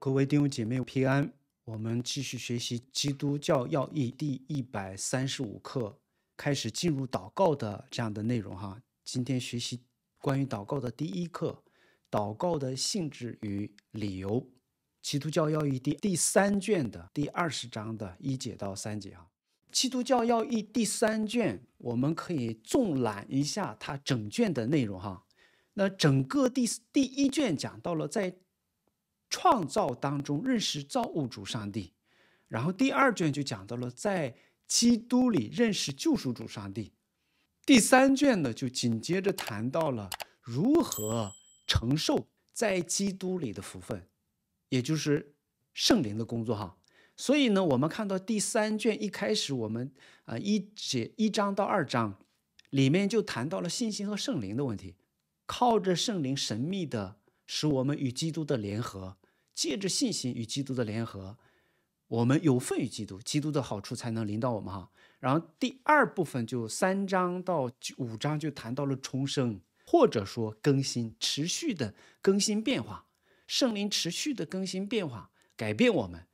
各位弟兄姐妹平安，我们继续学习《基督教要义》第一百三十五课，开始进入祷告的这样的内容哈。今天学习关于祷告的第一课，祷告的性质与理由，《基督教要义》第第三卷的第二十章的一节到三节哈。《基督教要义》第三卷我们可以纵览一下它整卷的内容哈。那整个第第一卷讲到了在。创造当中认识造物主上帝，然后第二卷就讲到了在基督里认识救赎主上帝，第三卷呢就紧接着谈到了如何承受在基督里的福分，也就是圣灵的工作哈。所以呢，我们看到第三卷一开始，我们啊一节一章到二章里面就谈到了信心和圣灵的问题，靠着圣灵神秘的。使我们与基督的联合，借着信心与基督的联合，我们有份与基督，基督的好处才能临到我们哈。然后第二部分就三章到五章就谈到了重生，或者说更新、持续的更新变化，圣灵持续的更新变化改变我们。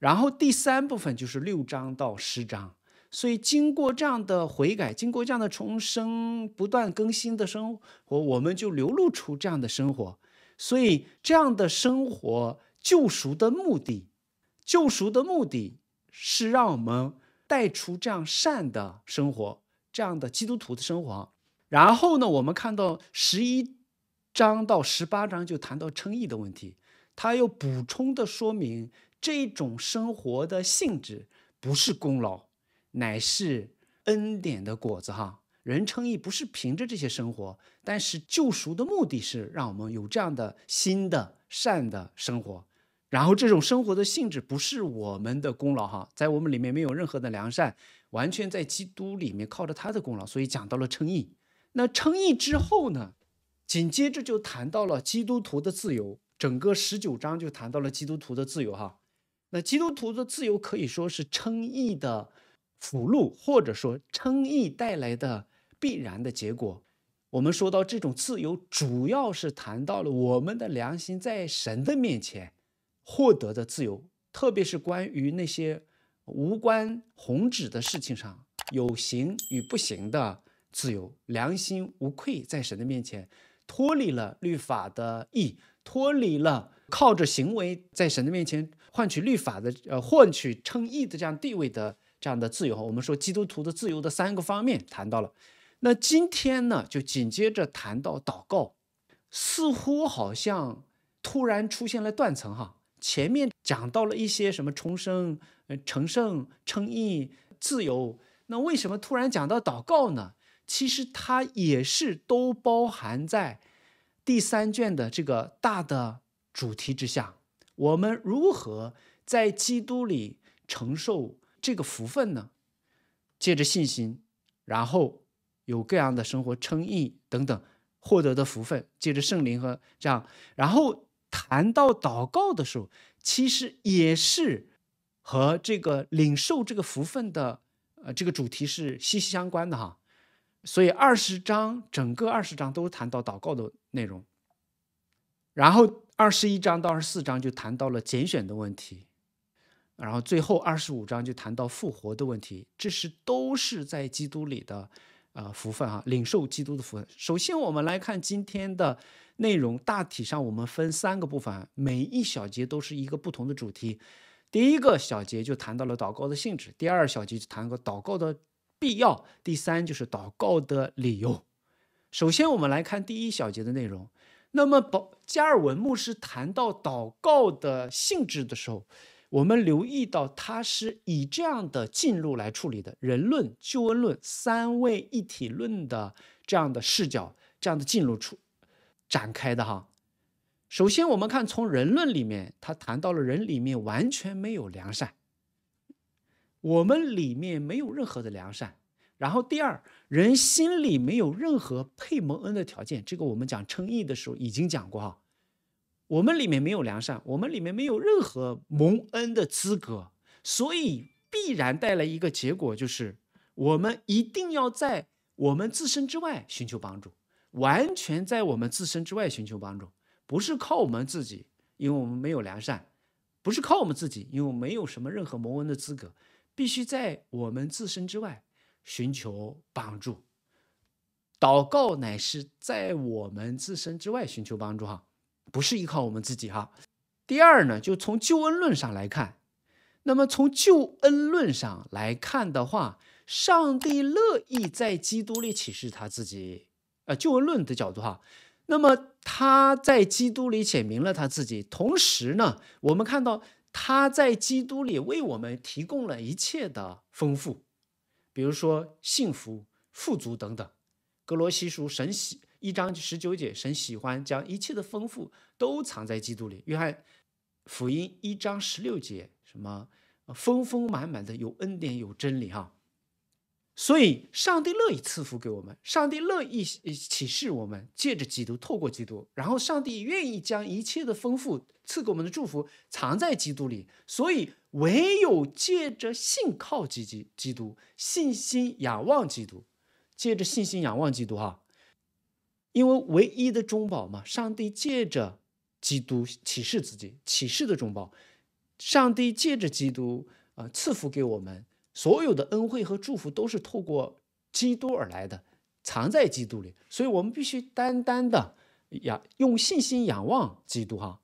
然后第三部分就是六章到十章，所以经过这样的悔改，经过这样的重生、不断更新的生活，我们就流露出这样的生活。所以，这样的生活救赎的目的，救赎的目的是让我们带出这样善的生活，这样的基督徒的生活。然后呢，我们看到十一章到十八章就谈到称义的问题，他又补充的说明，这种生活的性质不是功劳，乃是恩典的果子哈。人称义不是凭着这些生活，但是救赎的目的是让我们有这样的新的善的生活，然后这种生活的性质不是我们的功劳哈，在我们里面没有任何的良善，完全在基督里面靠着他的功劳，所以讲到了称义。那称义之后呢，紧接着就谈到了基督徒的自由，整个十九章就谈到了基督徒的自由哈。那基督徒的自由可以说是称义的辅路，或者说称义带来的。必然的结果，我们说到这种自由，主要是谈到了我们的良心在神的面前获得的自由，特别是关于那些无关宏旨的事情上，有行与不行的自由，良心无愧在神的面前，脱离了律法的义，脱离了靠着行为在神的面前换取律法的呃，换取称义的这样地位的这样的自由。我们说基督徒的自由的三个方面谈到了。那今天呢，就紧接着谈到祷告，似乎好像突然出现了断层哈。前面讲到了一些什么重生、成圣、称义、自由，那为什么突然讲到祷告呢？其实它也是都包含在第三卷的这个大的主题之下。我们如何在基督里承受这个福分呢？借着信心，然后。有各样的生活称义等等获得的福分，借着圣灵和这样，然后谈到祷告的时候，其实也是和这个领受这个福分的呃这个主题是息息相关的哈。所以二十章整个二十章都谈到祷告的内容，然后二十一章到二十四章就谈到了拣选的问题，然后最后二十五章就谈到复活的问题，这是都是在基督里的。呃，福分啊，领受基督的福分。首先，我们来看今天的内容，大体上我们分三个部分，每一小节都是一个不同的主题。第一个小节就谈到了祷告的性质，第二小节谈个祷告的必要，第三就是祷告的理由。首先，我们来看第一小节的内容。那么，保加尔文牧师谈到祷告的性质的时候。我们留意到，他是以这样的进路来处理的：人论、救恩论、三位一体论的这样的视角、这样的进路处展开的哈。首先，我们看从人论里面，他谈到了人里面完全没有良善，我们里面没有任何的良善。然后，第二，人心里没有任何配蒙恩的条件，这个我们讲称义的时候已经讲过哈。我们里面没有良善，我们里面没有任何蒙恩的资格，所以必然带来一个结果，就是我们一定要在我们自身之外寻求帮助，完全在我们自身之外寻求帮助，不是靠我们自己，因为我们没有良善，不是靠我们自己，因为我们没有什么任何蒙恩的资格，必须在我们自身之外寻求帮助，祷告乃是在我们自身之外寻求帮助，哈。不是依靠我们自己哈。第二呢，就从救恩论上来看，那么从救恩论上来看的话，上帝乐意在基督里启示他自己，呃，救恩论的角度哈。那么他在基督里显明了他自己，同时呢，我们看到他在基督里为我们提供了一切的丰富，比如说幸福、富足等等。格罗西书神喜。一章十九节，神喜欢将一切的丰富都藏在基督里。约翰福音一章十六节，什么丰丰满满的，有恩典，有真理，哈。所以，上帝乐意赐福给我们，上帝乐意启示我们，借着基督，透过基督，然后上帝愿意将一切的丰富赐给我们的祝福藏在基督里。所以，唯有借着信靠基督，基督信心仰望基督，借着信心仰望基督，哈。因为唯一的中保嘛，上帝借着基督启示自己，启示的中保，上帝借着基督啊，赐福给我们所有的恩惠和祝福都是透过基督而来的，藏在基督里，所以我们必须单单的仰用信心仰望基督哈。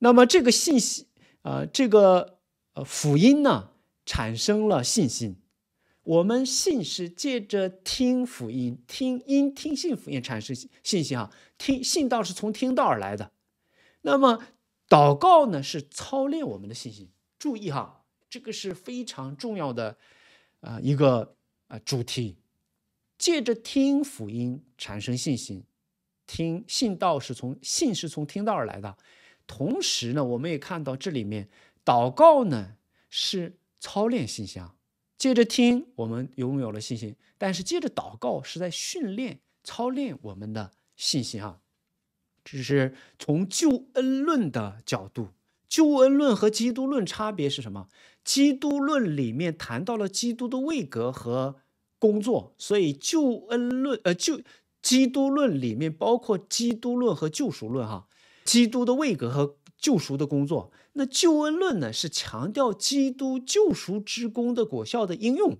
那么这个信息啊，这个呃辅音呢，产生了信心。我们信是借着听福音、听因听信福音产生信息哈，听信道是从听道而来的。那么祷告呢，是操练我们的信心。注意哈，这个是非常重要的啊一个啊主题。借着听福音产生信心，听信道是从信是从听道而来的。同时呢，我们也看到这里面祷告呢是操练信心啊。接着听，我们拥有了信心。但是，接着祷告是在训练、操练我们的信心啊。只是从救恩论的角度。救恩论和基督论差别是什么？基督论里面谈到了基督的位格和工作，所以救恩论，呃，救基督论里面包括基督论和救赎论哈。基督的位格和救赎的工作。那救恩论呢？是强调基督救赎之功的果效的应用，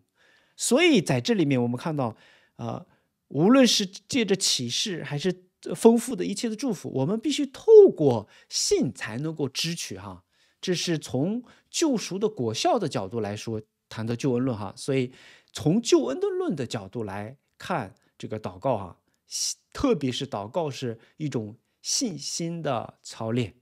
所以在这里面我们看到，呃，无论是借着启示还是丰富的一切的祝福，我们必须透过信才能够支取哈。这是从救赎的果效的角度来说谈的救恩论哈。所以从救恩的论的角度来看这个祷告哈，特别是祷告是一种信心的操练。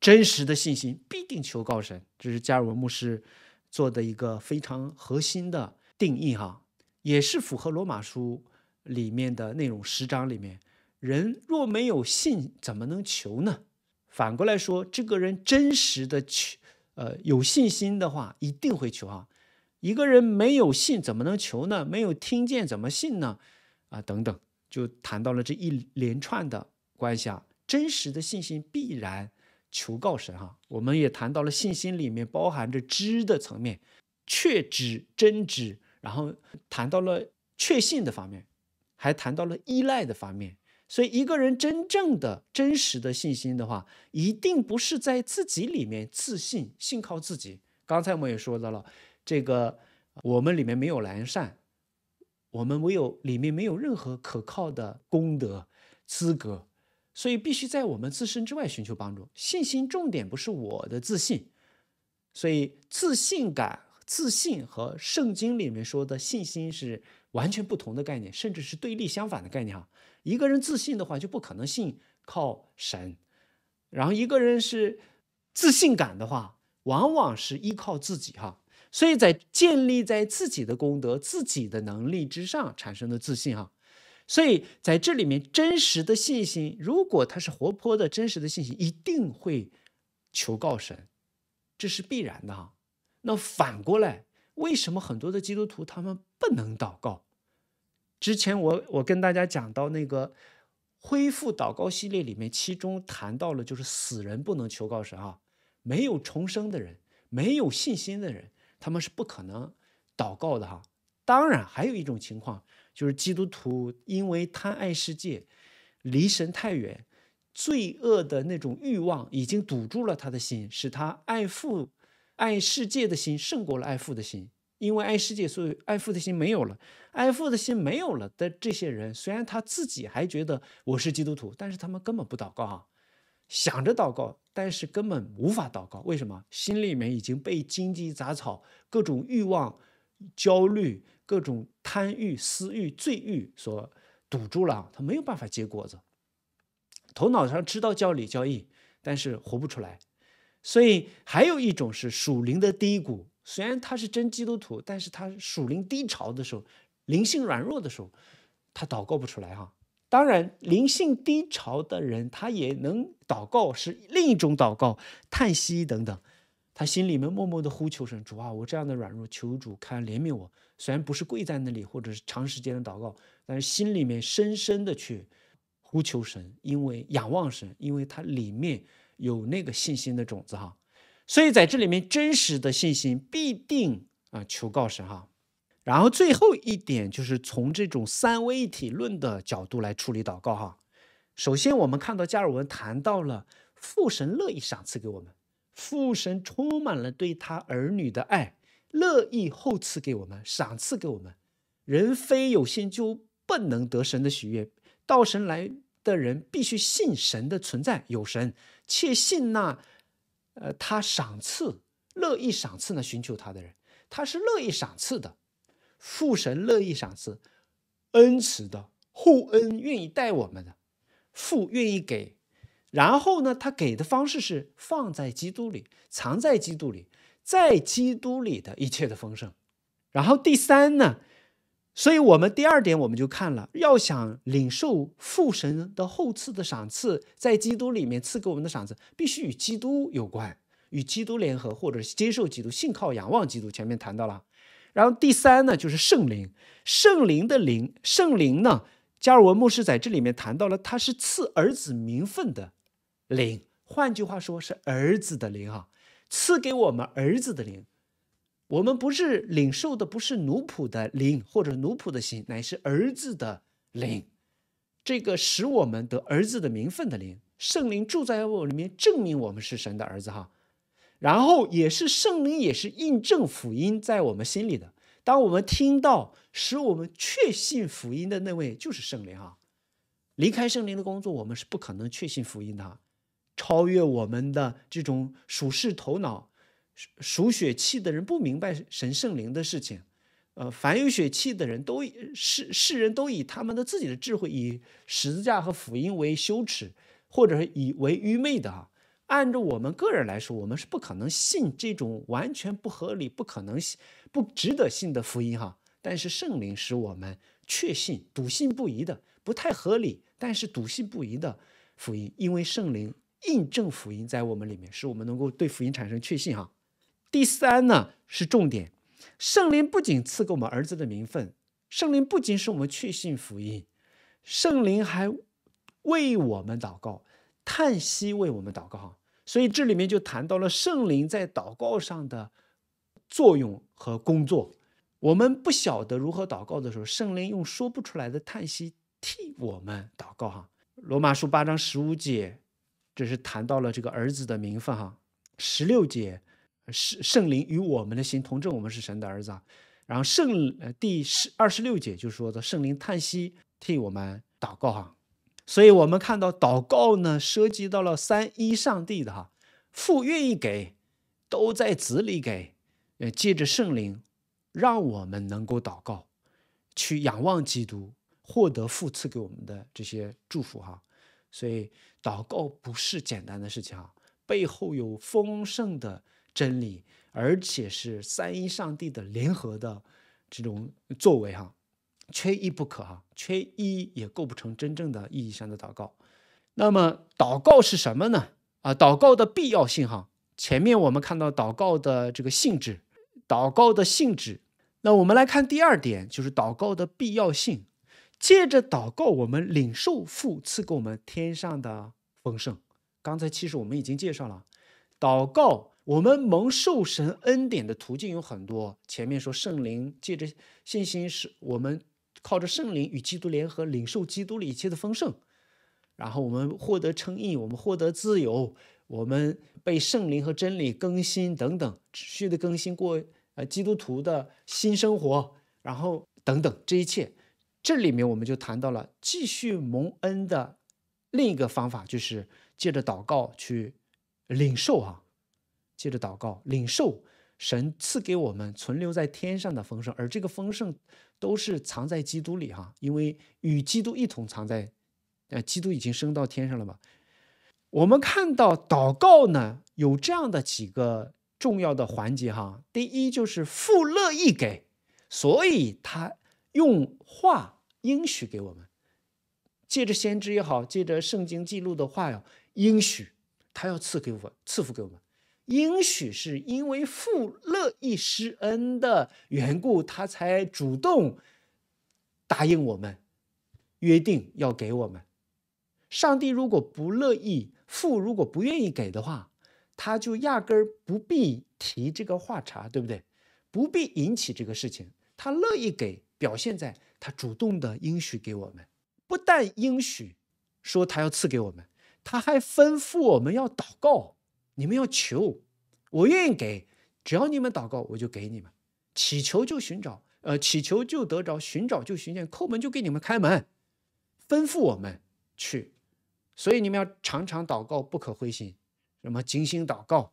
真实的信心必定求告神，这是加尔文牧师做的一个非常核心的定义哈，也是符合罗马书里面的内容。十章里面，人若没有信，怎么能求呢？反过来说，这个人真实的求，呃，有信心的话，一定会求啊。一个人没有信，怎么能求呢？没有听见，怎么信呢？啊，等等，就谈到了这一连串的关系啊。真实的信心必然。求告神哈，我们也谈到了信心里面包含着知的层面，确知、真知，然后谈到了确信的方面，还谈到了依赖的方面。所以一个人真正的真实的信心的话，一定不是在自己里面自信，信靠自己。刚才我们也说到了，这个我们里面没有蓝善，我们唯有里面没有任何可靠的功德资格。所以必须在我们自身之外寻求帮助。信心重点不是我的自信，所以自信感、自信和圣经里面说的信心是完全不同的概念，甚至是对立相反的概念啊。一个人自信的话，就不可能信靠神；然后一个人是自信感的话，往往是依靠自己哈。所以在建立在自己的功德、自己的能力之上产生的自信哈。所以在这里面，真实的信心，如果他是活泼的，真实的信心，一定会求告神，这是必然的。那反过来，为什么很多的基督徒他们不能祷告？之前我我跟大家讲到那个恢复祷告系列里面，其中谈到了，就是死人不能求告神啊，没有重生的人，没有信心的人，他们是不可能祷告的哈。当然，还有一种情况。就是基督徒因为贪爱世界，离神太远，罪恶的那种欲望已经堵住了他的心，使他爱父、爱世界的心胜过了爱父的心。因为爱世界，所以爱父的心没有了。爱父的心没有了的这些人，虽然他自己还觉得我是基督徒，但是他们根本不祷告啊，想着祷告，但是根本无法祷告。为什么？心里面已经被荆棘、杂草、各种欲望、焦虑。各种贪欲、私欲、罪欲所堵住了，他没有办法结果子。头脑上知道教理教义，但是活不出来。所以还有一种是属灵的低谷，虽然他是真基督徒，但是他属灵低潮的时候，灵性软弱的时候，他祷告不出来哈。当然，灵性低潮的人他也能祷告，是另一种祷告，叹息等等，他心里面默默的呼求神主啊，我这样的软弱，求主看怜悯我。虽然不是跪在那里，或者是长时间的祷告，但是心里面深深的去呼求神，因为仰望神，因为它里面有那个信心的种子哈。所以在这里面，真实的信心必定啊求告神哈。然后最后一点就是从这种三位一体论的角度来处理祷告哈。首先，我们看到加尔文谈到了父神乐意赏赐给我们，父神充满了对他儿女的爱。乐意厚赐给我们，赏赐给我们。人非有心就不能得神的喜悦。到神来的人必须信神的存在，有神且信那，呃，他赏赐乐意赏赐呢？寻求他的人，他是乐意赏赐的。父神乐意赏赐恩慈的，护恩愿意待我们的父愿意给，然后呢，他给的方式是放在基督里，藏在基督里。在基督里的一切的丰盛，然后第三呢，所以我们第二点我们就看了，要想领受父神的后赐的赏赐，在基督里面赐给我们的赏赐，必须与基督有关，与基督联合，或者接受基督，信靠仰望基督。前面谈到了，然后第三呢，就是圣灵，圣灵的灵，圣灵呢，加尔文牧师在这里面谈到了，他是赐儿子名分的灵，换句话说，是儿子的灵啊。赐给我们儿子的灵，我们不是领受的不是奴仆的灵或者奴仆的心，乃是儿子的灵，这个使我们得儿子的名分的灵，圣灵住在我里面，证明我们是神的儿子哈。然后也是圣灵，也是印证福音在我们心里的。当我们听到使我们确信福音的那位就是圣灵哈，离开圣灵的工作，我们是不可能确信福音的。超越我们的这种属世头脑、属血气的人不明白神圣灵的事情，呃，凡有血气的人都以世世人都以他们的自己的智慧以十字架和福音为羞耻，或者是以为愚昧的哈。按照我们个人来说，我们是不可能信这种完全不合理、不可能、不值得信的福音哈。但是圣灵使我们确信、笃信不疑的，不太合理，但是笃信不疑的福音，因为圣灵。印证福音在我们里面，使我们能够对福音产生确信哈。第三呢是重点，圣灵不仅赐给我们儿子的名分，圣灵不仅使我们确信福音，圣灵还为我们祷告、叹息为我们祷告哈。所以这里面就谈到了圣灵在祷告上的作用和工作。我们不晓得如何祷告的时候，圣灵用说不出来的叹息替我们祷告哈。罗马书八章十五节。这是谈到了这个儿子的名分哈，十六节，圣圣灵与我们的心同证，我们是神的儿子。然后圣呃，第十二十六节就说的圣灵叹息替我们祷告哈，所以我们看到祷告呢涉及到了三一上帝的哈，父愿意给，都在子里给，呃，借着圣灵让我们能够祷告，去仰望基督，获得父赐给我们的这些祝福哈。所以，祷告不是简单的事情啊，背后有丰盛的真理，而且是三一上帝的联合的这种作为哈，缺一不可哈，缺一也构不成真正的意义上的祷告。那么，祷告是什么呢？啊，祷告的必要性哈，前面我们看到祷告的这个性质，祷告的性质，那我们来看第二点，就是祷告的必要性。借着祷告，我们领受父赐给我们天上的丰盛。刚才其实我们已经介绍了，祷告我们蒙受神恩典的途径有很多。前面说圣灵借着信心使我们靠着圣灵与基督联合，领受基督里一切的丰盛，然后我们获得称义，我们获得自由，我们被圣灵和真理更新等等，持续的更新过呃基督徒的新生活，然后等等这一切。这里面我们就谈到了继续蒙恩的另一个方法，就是借着祷告去领受啊，借着祷告领受神赐给我们存留在天上的丰盛，而这个丰盛都是藏在基督里哈，因为与基督一同藏在，呃，基督已经升到天上了嘛。我们看到祷告呢有这样的几个重要的环节哈，第一就是富乐意给，所以他用话。应许给我们，借着先知也好，借着圣经记录的话呀，应许他要赐给我，赐福给我们。应许是因为父乐意施恩的缘故，他才主动答应我们，约定要给我们。上帝如果不乐意，父如果不愿意给的话，他就压根儿不必提这个话茬，对不对？不必引起这个事情。他乐意给，表现在。他主动的应许给我们，不但应许，说他要赐给我们，他还吩咐我们要祷告，你们要求，我愿意给，只要你们祷告，我就给你们。祈求就寻找，呃，祈求就得着，寻找就寻见，叩门就给你们开门。吩咐我们去，所以你们要常常祷告，不可灰心，什么，精心祷告，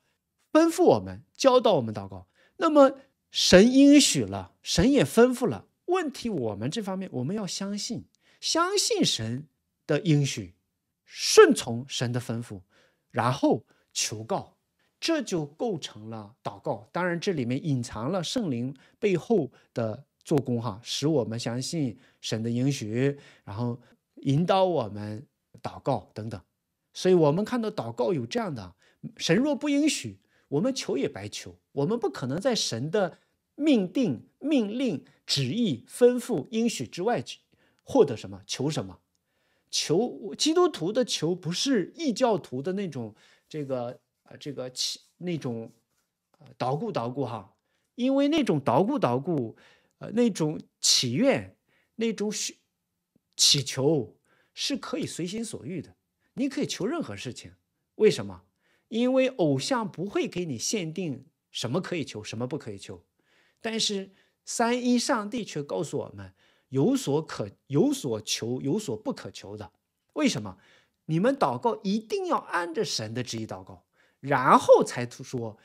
吩咐我们，教导我们祷告。那么神应许了，神也吩咐了。问题我们这方面，我们要相信，相信神的应许，顺从神的吩咐，然后求告，这就构成了祷告。当然，这里面隐藏了圣灵背后的做工，哈，使我们相信神的应许，然后引导我们祷告等等。所以，我们看到祷告有这样的：神若不应许，我们求也白求，我们不可能在神的命定命令。旨意吩咐应许之外，获得什么？求什么？求基督徒的求不是异教徒的那种这个呃这个祈那种捣鼓捣鼓哈，因为那种捣鼓捣鼓呃那种祈愿那种许祈求是可以随心所欲的，你可以求任何事情。为什么？因为偶像不会给你限定什么可以求，什么不可以求，但是。三一上帝却告诉我们，有所可，有所求，有所不可求的。为什么？你们祷告一定要按着神的旨意祷告，然后才说，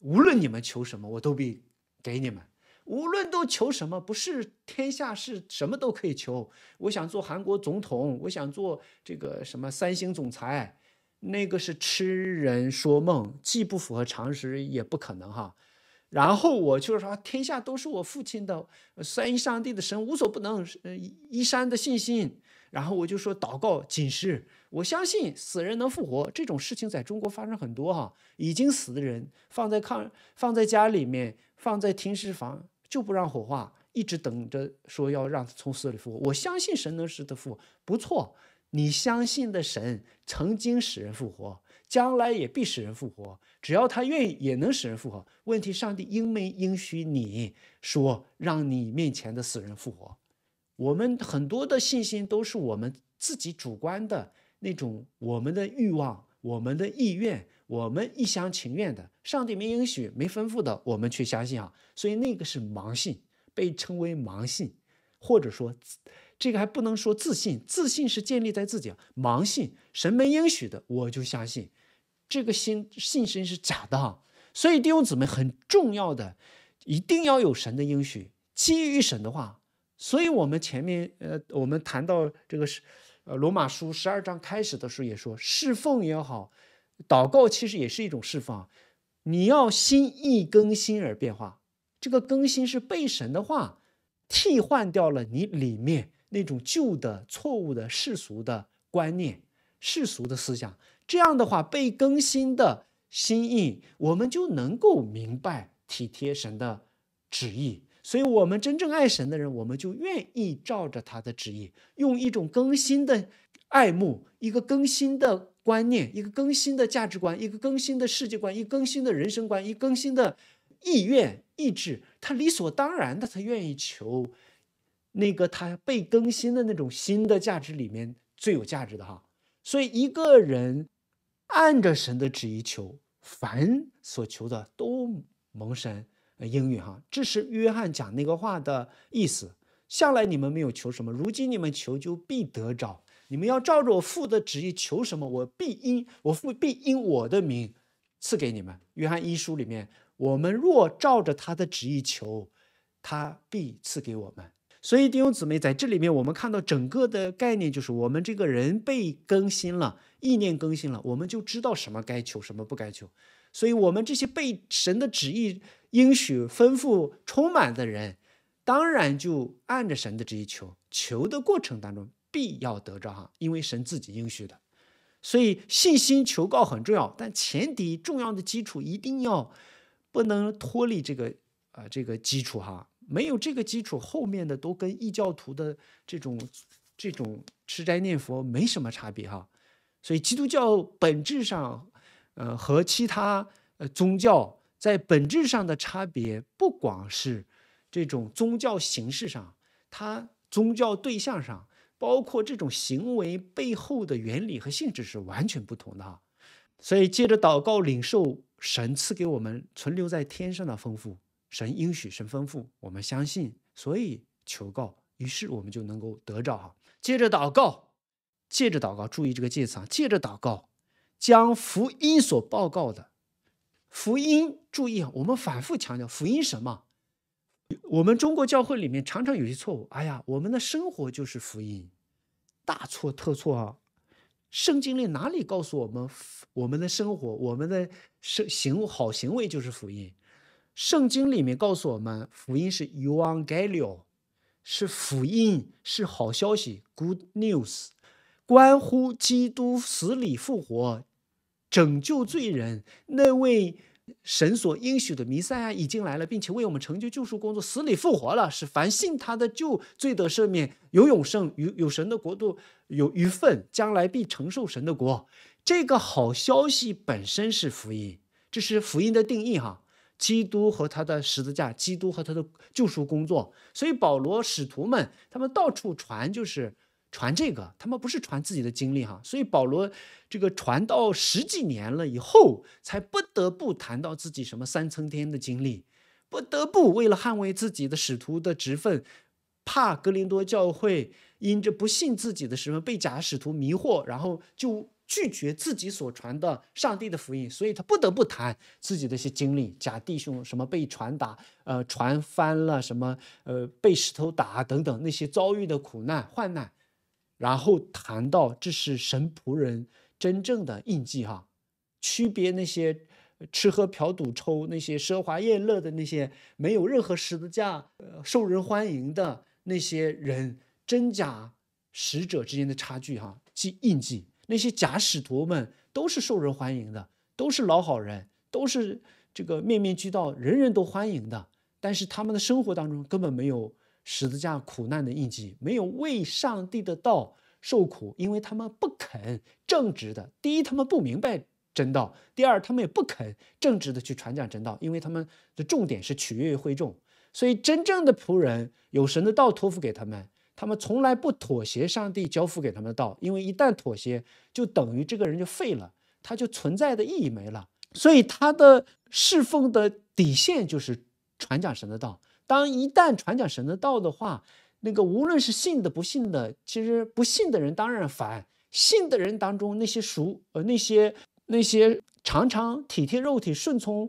无论你们求什么，我都必给你们。无论都求什么，不是天下事，什么都可以求。我想做韩国总统，我想做这个什么三星总裁，那个是痴人说梦，既不符合常识，也不可能哈。然后我就是说，天下都是我父亲的，三一上帝的神无所不能，一山的信心。然后我就说祷告、警示，我相信死人能复活。这种事情在中国发生很多哈，已经死的人放在炕、放在家里面、放在停尸房就不让火化，一直等着说要让从死里复活。我相信神能使他复活，不错，你相信的神曾经使人复活。将来也必使人复活，只要他愿意，也能使人复活。问题：上帝应没应许？你说让你面前的死人复活？我们很多的信心都是我们自己主观的那种，我们的欲望、我们的意愿，我们一厢情愿的。上帝没应许、没吩咐的，我们去相信啊，所以那个是盲信，被称为盲信，或者说这个还不能说自信，自信是建立在自己盲信神没应许的，我就相信。这个心信心是假的，所以弟兄姊妹很重要的，一定要有神的应许基于神的话。所以我们前面呃，我们谈到这个是呃罗马书十二章开始的时候也说，侍奉也好，祷告其实也是一种侍奉。你要心意更新而变化，这个更新是被神的话替换掉了你里面那种旧的错误的世俗的观念、世俗的思想。这样的话，被更新的心意，我们就能够明白体贴神的旨意。所以，我们真正爱神的人，我们就愿意照着他的旨意，用一种更新的爱慕，一个更新的观念，一个更新的价值观，一个更新的世界观，一更新的人生观，一更新的意愿意志。他理所当然的，他愿意求那个他被更新的那种新的价值里面最有价值的哈。所以一个人按着神的旨意求，凡所求的都蒙神应允哈。这是约翰讲那个话的意思。向来你们没有求什么，如今你们求就必得着。你们要照着我父的旨意求什么，我必因我父必因我的名赐给你们。约翰一书里面，我们若照着他的旨意求，他必赐给我们。所以弟兄姊妹，在这里面，我们看到整个的概念就是，我们这个人被更新了，意念更新了，我们就知道什么该求，什么不该求。所以，我们这些被神的旨意应许、吩咐、充满的人，当然就按着神的旨意求。求的过程当中，必要得着哈，因为神自己应许的。所以，信心求告很重要，但前提重要的基础一定要不能脱离这个啊这个基础哈。没有这个基础，后面的都跟异教徒的这种、这种吃斋念佛没什么差别哈。所以基督教本质上，呃和其他呃宗教在本质上的差别，不光是这种宗教形式上，它宗教对象上，包括这种行为背后的原理和性质是完全不同的哈。所以借着祷告领受神赐给我们存留在天上的丰富。神应许，神吩咐，我们相信，所以求告，于是我们就能够得着哈。接着祷告，借着祷告，注意这个介词啊，借着祷告，将福音所报告的福音，注意啊，我们反复强调福音什么？我们中国教会里面常常有些错误。哎呀，我们的生活就是福音，大错特错啊！圣经里哪里告诉我们我们的生活，我们的生行好行为就是福音？圣经里面告诉我们，福音是 Evangelio，是福音，是好消息，Good News，关乎基督死里复活，拯救罪人。那位神所应许的弥赛亚已经来了，并且为我们成就救赎工作，死里复活了，使凡信他的就罪得赦免，有永生，有有神的国度，有余份，将来必承受神的国。这个好消息本身是福音，这是福音的定义哈。基督和他的十字架，基督和他的救赎工作。所以保罗使徒们，他们到处传，就是传这个。他们不是传自己的经历哈。所以保罗这个传到十几年了以后，才不得不谈到自己什么三层天的经历，不得不为了捍卫自己的使徒的职分，怕格林多教会因着不信自己的职分被假使徒迷惑，然后就。拒绝自己所传的上帝的福音，所以他不得不谈自己的一些经历。假弟兄什么被传达，呃，船翻了什么，呃，被石头打等等那些遭遇的苦难患难，然后谈到这是神仆人真正的印记哈，区别那些吃喝嫖赌抽那些奢华宴乐的那些没有任何十字架呃、受人欢迎的那些人，真假使者之间的差距哈，即印记。那些假使徒们都是受人欢迎的，都是老好人，都是这个面面俱到，人人都欢迎的。但是他们的生活当中根本没有十字架苦难的印记，没有为上帝的道受苦，因为他们不肯正直的。第一，他们不明白真道；第二，他们也不肯正直的去传讲真道，因为他们的重点是取悦会众。所以，真正的仆人有神的道托付给他们。他们从来不妥协上帝交付给他们的道，因为一旦妥协，就等于这个人就废了，他就存在的意义没了。所以他的侍奉的底线就是传讲神的道。当一旦传讲神的道的话，那个无论是信的不信的，其实不信的人当然烦，信的人当中那些熟呃那些那些常常体贴肉体顺从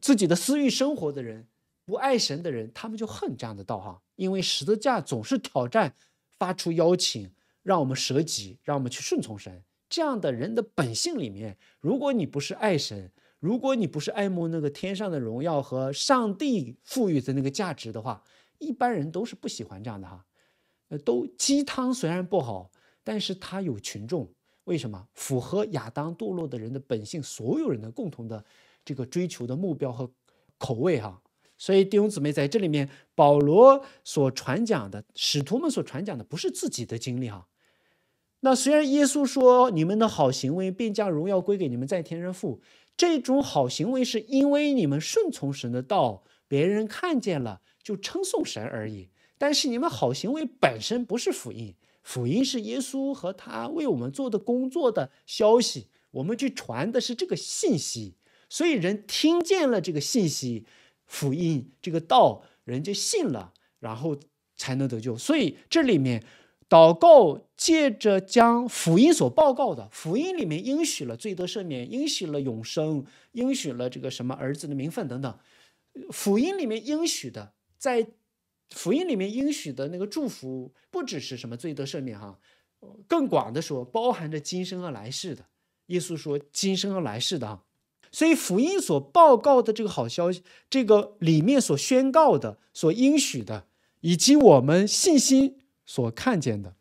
自己的私欲生活的人，不爱神的人，他们就恨这样的道哈。因为十字架总是挑战，发出邀请，让我们舍己，让我们去顺从神。这样的人的本性里面，如果你不是爱神，如果你不是爱慕那个天上的荣耀和上帝赋予的那个价值的话，一般人都是不喜欢这样的哈。呃，都鸡汤虽然不好，但是它有群众，为什么？符合亚当堕落的人的本性，所有人的共同的这个追求的目标和口味哈。所以弟兄姊妹，在这里面，保罗所传讲的，使徒们所传讲的，不是自己的经历哈。那虽然耶稣说：“你们的好行为，并将荣耀归给你们在天上父。”这种好行为是因为你们顺从神的道，别人看见了就称颂神而已。但是你们好行为本身不是福音，福音是耶稣和他为我们做的工作的消息，我们去传的是这个信息。所以人听见了这个信息。福音这个道，人就信了，然后才能得救。所以这里面祷告借着将福音所报告的，福音里面应许了罪得赦免，应许了永生，应许了这个什么儿子的名分等等。福音里面应许的，在福音里面应许的那个祝福，不只是什么罪得赦免哈，更广的说，包含着今生和来世的。耶稣说今生和来世的哈。所以福音所报告的这个好消息，这个里面所宣告的、所应许的，以及我们信心所看见的，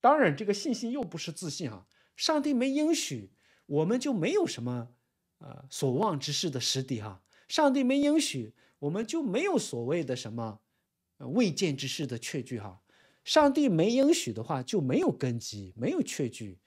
当然这个信心又不是自信啊。上帝没应许，我们就没有什么呃所望之事的实底哈。上帝没应许，我们就没有所谓的什么未见之事的确据哈。上帝没应许的话，就没有根基，没有确据。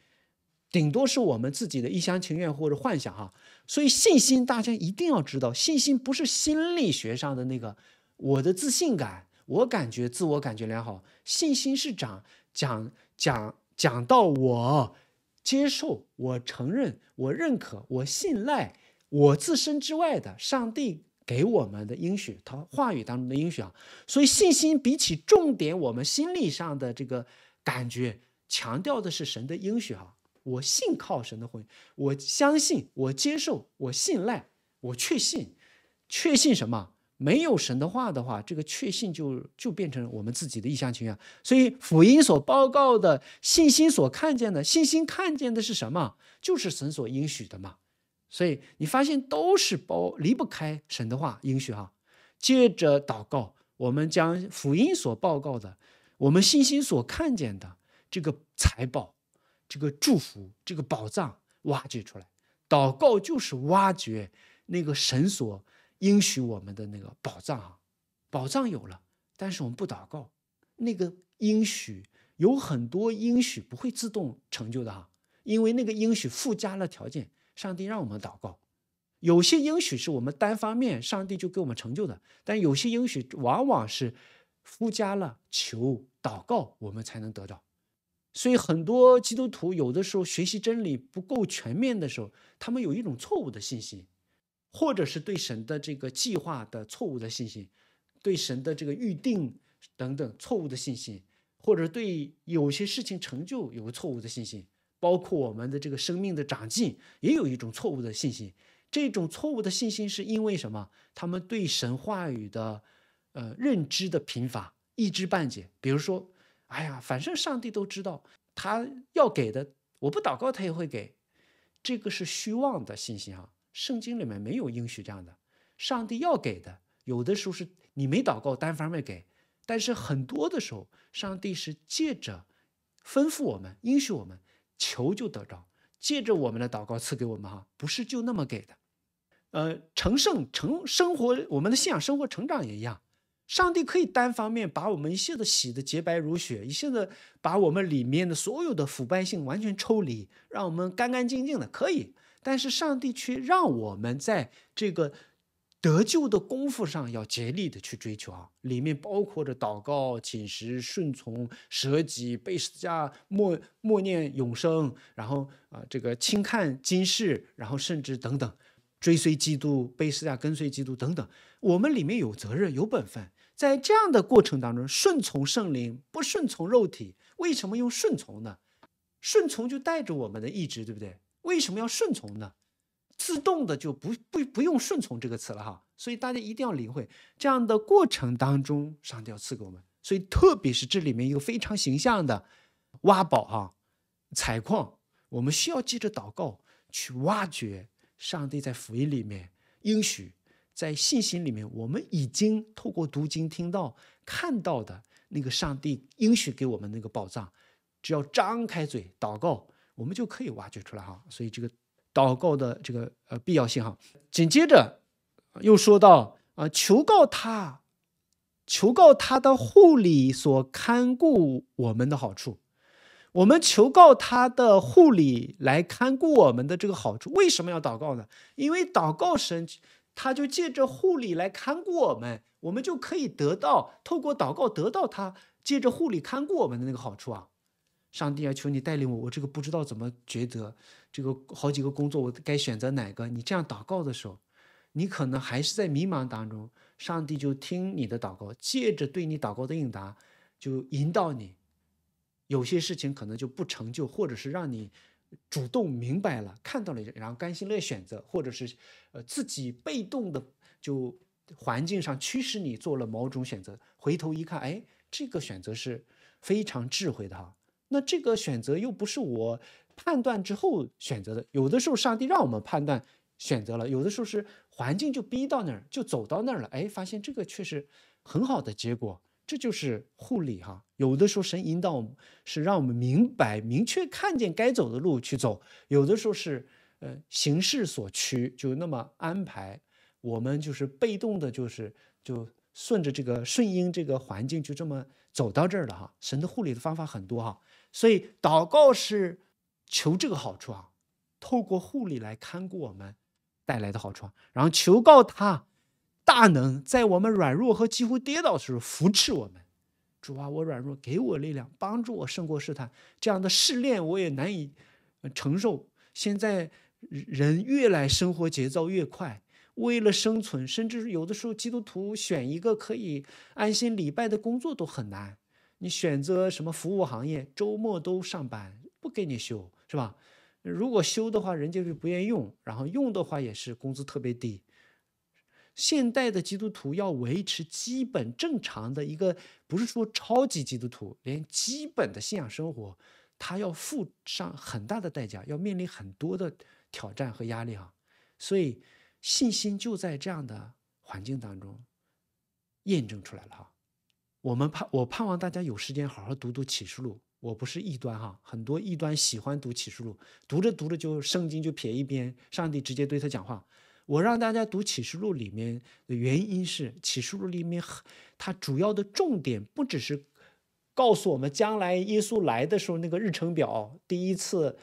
顶多是我们自己的一厢情愿或者幻想哈，所以信心大家一定要知道，信心不是心理学上的那个我的自信感，我感觉自我感觉良好。信心是讲讲讲讲到我接受，我承认，我认可，我信赖我自身之外的上帝给我们的应许，他话语当中的应许啊。所以信心比起重点，我们心理上的这个感觉，强调的是神的应许哈。我信靠神的婚姻，我相信，我接受，我信赖，我确信，确信什么？没有神的话的话，这个确信就就变成我们自己的一厢情愿。所以，福音所报告的信心所看见的信心看见的是什么？就是神所应许的嘛。所以你发现都是包离不开神的话应许哈。接着祷告，我们将福音所报告的，我们信心所看见的这个财宝。这个祝福，这个宝藏挖掘出来，祷告就是挖掘那个神所应许我们的那个宝藏啊！宝藏有了，但是我们不祷告，那个应许有很多应许不会自动成就的哈，因为那个应许附加了条件，上帝让我们祷告。有些应许是我们单方面，上帝就给我们成就的，但有些应许往往是附加了求祷告，我们才能得到。所以，很多基督徒有的时候学习真理不够全面的时候，他们有一种错误的信心，或者是对神的这个计划的错误的信心，对神的这个预定等等错误的信心，或者对有些事情成就有个错误的信心，包括我们的这个生命的长进也有一种错误的信心。这种错误的信心是因为什么？他们对神话语的呃认知的贫乏，一知半解。比如说。哎呀，反正上帝都知道，他要给的，我不祷告他也会给，这个是虚妄的信心啊！圣经里面没有应许这样的，上帝要给的，有的时候是你没祷告单方面给，但是很多的时候，上帝是借着吩咐我们，应许我们求就得着，借着我们的祷告赐给我们哈，不是就那么给的，呃，成圣成生活，我们的信仰生活成长也一样。上帝可以单方面把我们一下子洗的洁白如雪，一下子把我们里面的所有的腐败性完全抽离，让我们干干净净的可以。但是上帝却让我们在这个得救的功夫上要竭力的去追求啊，里面包括着祷告、寝食、顺从、舍己、背十架、默默念永生，然后啊这个轻看今世，然后甚至等等。追随基督、背十字架、跟随基督等等，我们里面有责任、有本分，在这样的过程当中，顺从圣灵，不顺从肉体。为什么用顺从呢？顺从就带着我们的意志，对不对？为什么要顺从呢？自动的就不不不用顺从这个词了哈。所以大家一定要领会这样的过程当中，上帝要赐给我们。所以特别是这里面一个非常形象的挖宝哈、采矿，我们需要记着祷告去挖掘。上帝在福音里面应许，在信心里面，我们已经透过读经听到、看到的那个上帝应许给我们那个宝藏，只要张开嘴祷告，我们就可以挖掘出来哈。所以这个祷告的这个呃必要性哈。紧接着又说到啊，求告他，求告他的护理所看顾我们的好处。我们求告他的护理来看顾我们的这个好处，为什么要祷告呢？因为祷告神，他就借着护理来看顾我们，我们就可以得到透过祷告得到他借着护理看顾我们的那个好处啊！上帝，要求你带领我，我这个不知道怎么抉择，这个好几个工作我该选择哪个？你这样祷告的时候，你可能还是在迷茫当中，上帝就听你的祷告，借着对你祷告的应答，就引导你。有些事情可能就不成就，或者是让你主动明白了、看到了，然后甘心乐选择，或者是呃自己被动的就环境上驱使你做了某种选择。回头一看，哎，这个选择是非常智慧的哈。那这个选择又不是我判断之后选择的，有的时候上帝让我们判断选择了，有的时候是环境就逼到那儿，就走到那儿了。哎，发现这个确实很好的结果。这就是护理哈，有的时候神引导我们是让我们明白、明确看见该走的路去走，有的时候是呃形势所趋就那么安排，我们就是被动的，就是就顺着这个顺应这个环境就这么走到这儿了哈。神的护理的方法很多哈，所以祷告是求这个好处啊，透过护理来看顾我们带来的好处，然后求告他。大能在我们软弱和几乎跌倒时扶持我们。主啊，我软弱，给我力量，帮助我胜过试探。这样的试炼我也难以承受。现在人越来生活节奏越快，为了生存，甚至有的时候基督徒选一个可以安心礼拜的工作都很难。你选择什么服务行业，周末都上班，不给你休，是吧？如果休的话，人家就不愿意用；然后用的话，也是工资特别低。现代的基督徒要维持基本正常的一个，不是说超级基督徒，连基本的信仰生活，他要付上很大的代价，要面临很多的挑战和压力啊。所以信心就在这样的环境当中验证出来了哈。我们盼我盼望大家有时间好好读读启示录，我不是异端哈，很多异端喜欢读启示录，读着读着就圣经就撇一边，上帝直接对他讲话。我让大家读《启示录》里面的原因是，《启示录》里面它主要的重点不只是告诉我们将来耶稣来的时候那个日程表，第一次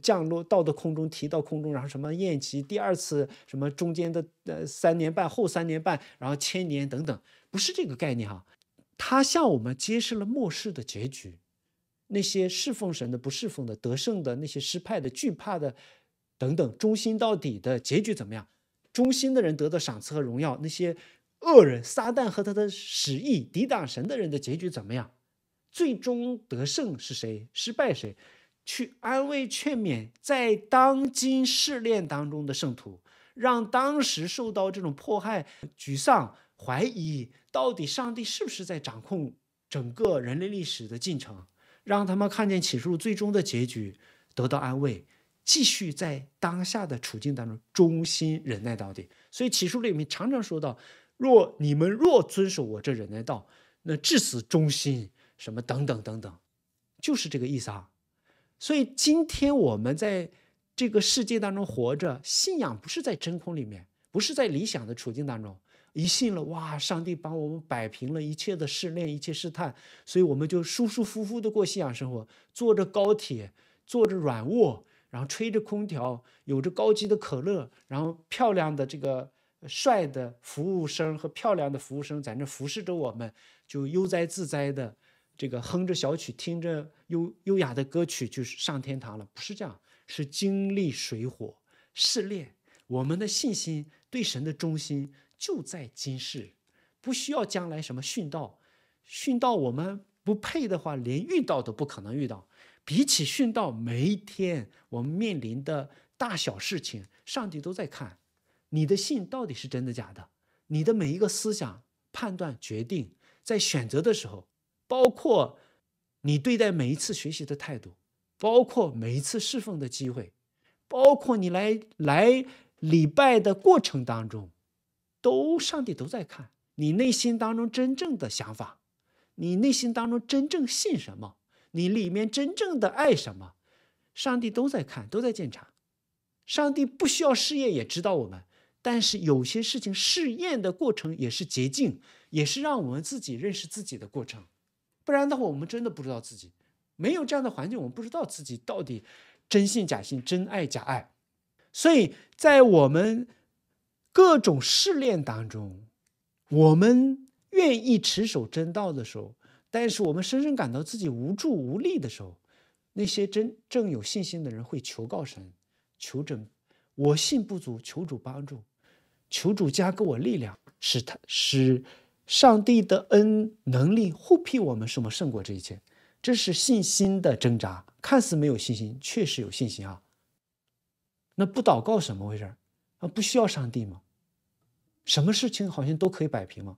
降落到的空中提到空中，然后什么宴席，第二次什么中间的呃三年半后三年半，然后千年等等，不是这个概念哈。它向我们揭示了末世的结局，那些侍奉神的、不侍奉的、得胜的、那些失败的、惧怕的等等，忠心到底的结局怎么样？忠心的人得到赏赐和荣耀，那些恶人撒旦和他的使役抵挡神的人的结局怎么样？最终得胜是谁？失败谁？去安慰劝勉在当今试炼当中的圣徒，让当时受到这种迫害、沮丧、怀疑，到底上帝是不是在掌控整个人类历史的进程？让他们看见起初最终的结局，得到安慰。继续在当下的处境当中忠心忍耐到底，所以《启示录》里面常常说到：若你们若遵守我这忍耐道，那至死忠心什么等等等等，就是这个意思啊。所以今天我们在这个世界当中活着，信仰不是在真空里面，不是在理想的处境当中，一信了哇，上帝帮我们摆平了一切的试炼、一切试探，所以我们就舒舒服服的过信仰生活，坐着高铁，坐着软卧。然后吹着空调，有着高级的可乐，然后漂亮的这个帅的服务生和漂亮的服务生在那服侍着我们，就悠哉自哉的这个哼着小曲，听着优优雅的歌曲，就是上天堂了。不是这样，是经历水火试炼，我们的信心对神的忠心就在今世，不需要将来什么殉道，殉道我们不配的话，连遇到都不可能遇到。比起殉道，每一天我们面临的大小事情，上帝都在看，你的信到底是真的假的？你的每一个思想、判断、决定，在选择的时候，包括你对待每一次学习的态度，包括每一次侍奉的机会，包括你来来礼拜的过程当中，都上帝都在看你内心当中真正的想法，你内心当中真正信什么？你里面真正的爱什么，上帝都在看，都在检查。上帝不需要试验也知道我们，但是有些事情试验的过程也是捷径，也是让我们自己认识自己的过程。不然的话，我们真的不知道自己。没有这样的环境，我们不知道自己到底真信假信，真爱假爱。所以在我们各种试炼当中，我们愿意持守真道的时候。但是我们深深感到自己无助无力的时候，那些真正有信心的人会求告神，求证我信不足，求主帮助，求主加给我力量，使他使上帝的恩能力护庇我们，什么胜过这一切？这是信心的挣扎，看似没有信心，确实有信心啊。那不祷告怎么回事啊？不需要上帝吗？什么事情好像都可以摆平吗？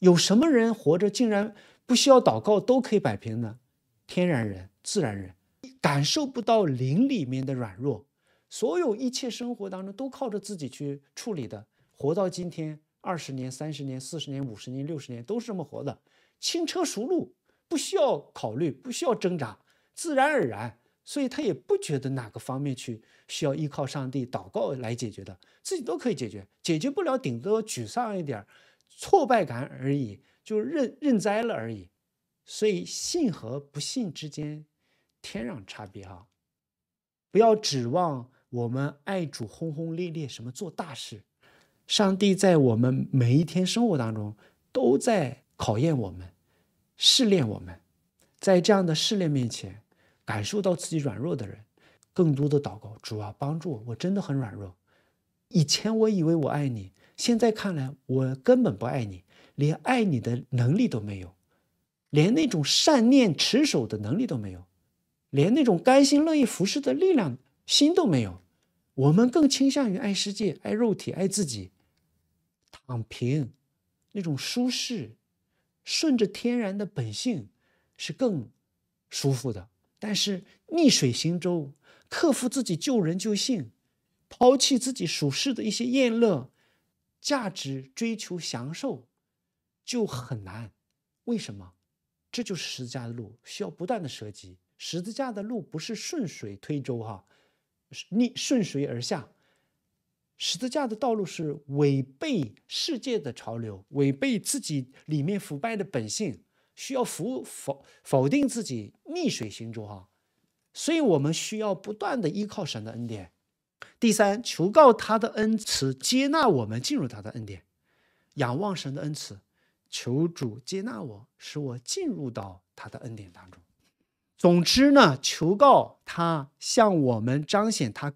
有什么人活着竟然？不需要祷告都可以摆平的，天然人、自然人，感受不到灵里面的软弱，所有一切生活当中都靠着自己去处理的，活到今天二十年、三十年、四十年、五十年、六十年都是这么活的，轻车熟路，不需要考虑，不需要挣扎，自然而然，所以他也不觉得哪个方面去需要依靠上帝祷告来解决的，自己都可以解决，解决不了顶多沮丧一点，挫败感而已。就认认栽了而已，所以信和不信之间天壤差别啊！不要指望我们爱主轰轰烈烈什么做大事，上帝在我们每一天生活当中都在考验我们、试炼我们。在这样的试炼面前，感受到自己软弱的人，更多的祷告，主啊，帮助我，我真的很软弱。以前我以为我爱你，现在看来我根本不爱你。连爱你的能力都没有，连那种善念持守的能力都没有，连那种甘心乐意服侍的力量心都没有。我们更倾向于爱世界、爱肉体、爱自己，躺平，那种舒适，顺着天然的本性是更舒服的。但是逆水行舟，克服自己、救人救性，抛弃自己舒适的一些厌乐价值追求享受。就很难，为什么？这就是十字架的路，需要不断的舍己。十字架的路不是顺水推舟哈，逆顺水而下。十字架的道路是违背世界的潮流，违背自己里面腐败的本性，需要否否否定自己，逆水行舟哈。所以我们需要不断的依靠神的恩典。第三，求告他的恩慈，接纳我们进入他的恩典，仰望神的恩慈。求主接纳我，使我进入到他的恩典当中。总之呢，求告他，向我们彰显他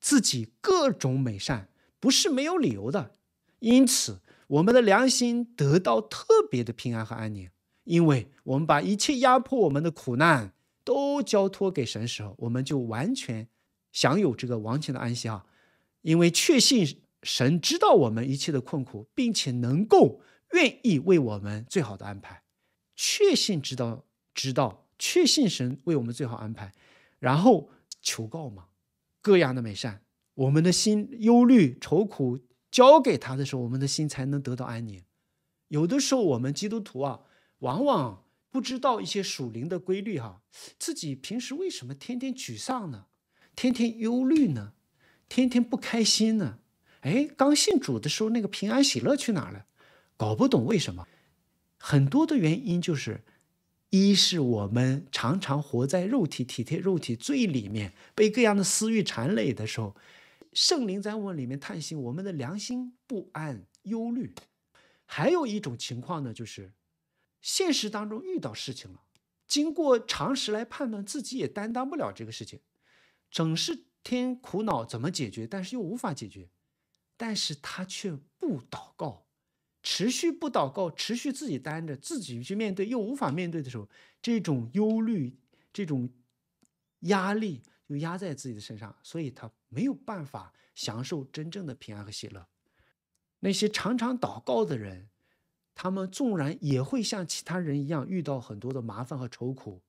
自己各种美善，不是没有理由的。因此，我们的良心得到特别的平安和安宁，因为我们把一切压迫我们的苦难都交托给神时候，我们就完全享有这个完全的安息啊！因为确信神知道我们一切的困苦，并且能够。愿意为我们最好的安排，确信知道知道，确信神为我们最好安排，然后求告嘛，各样的美善，我们的心忧虑愁苦交给他的时候，我们的心才能得到安宁。有的时候我们基督徒啊，往往不知道一些属灵的规律哈，自己平时为什么天天沮丧呢？天天忧虑呢？天天不开心呢？哎，刚信主的时候那个平安喜乐去哪了？搞不懂为什么，很多的原因就是，一是我们常常活在肉体体贴肉体最里面，被各样的私欲缠累的时候，圣灵在我们里面叹息，我们的良心不安忧虑。还有一种情况呢，就是现实当中遇到事情了，经过常识来判断，自己也担当不了这个事情，整是天苦恼怎么解决，但是又无法解决，但是他却不祷告。持续不祷告，持续自己担着，自己去面对，又无法面对的时候，这种忧虑、这种压力就压在自己的身上，所以他没有办法享受真正的平安和喜乐。那些常常祷告的人，他们纵然也会像其他人一样遇到很多的麻烦和愁苦，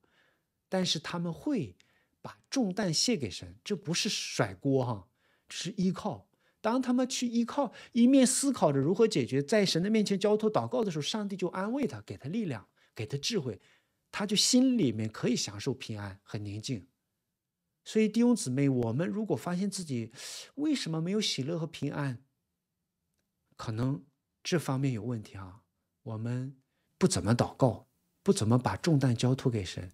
但是他们会把重担卸给神，这不是甩锅哈，这是依靠。当他们去依靠，一面思考着如何解决，在神的面前交托祷告的时候，上帝就安慰他，给他力量，给他智慧，他就心里面可以享受平安和宁静。所以弟兄姊妹，我们如果发现自己为什么没有喜乐和平安，可能这方面有问题啊。我们不怎么祷告，不怎么把重担交托给神，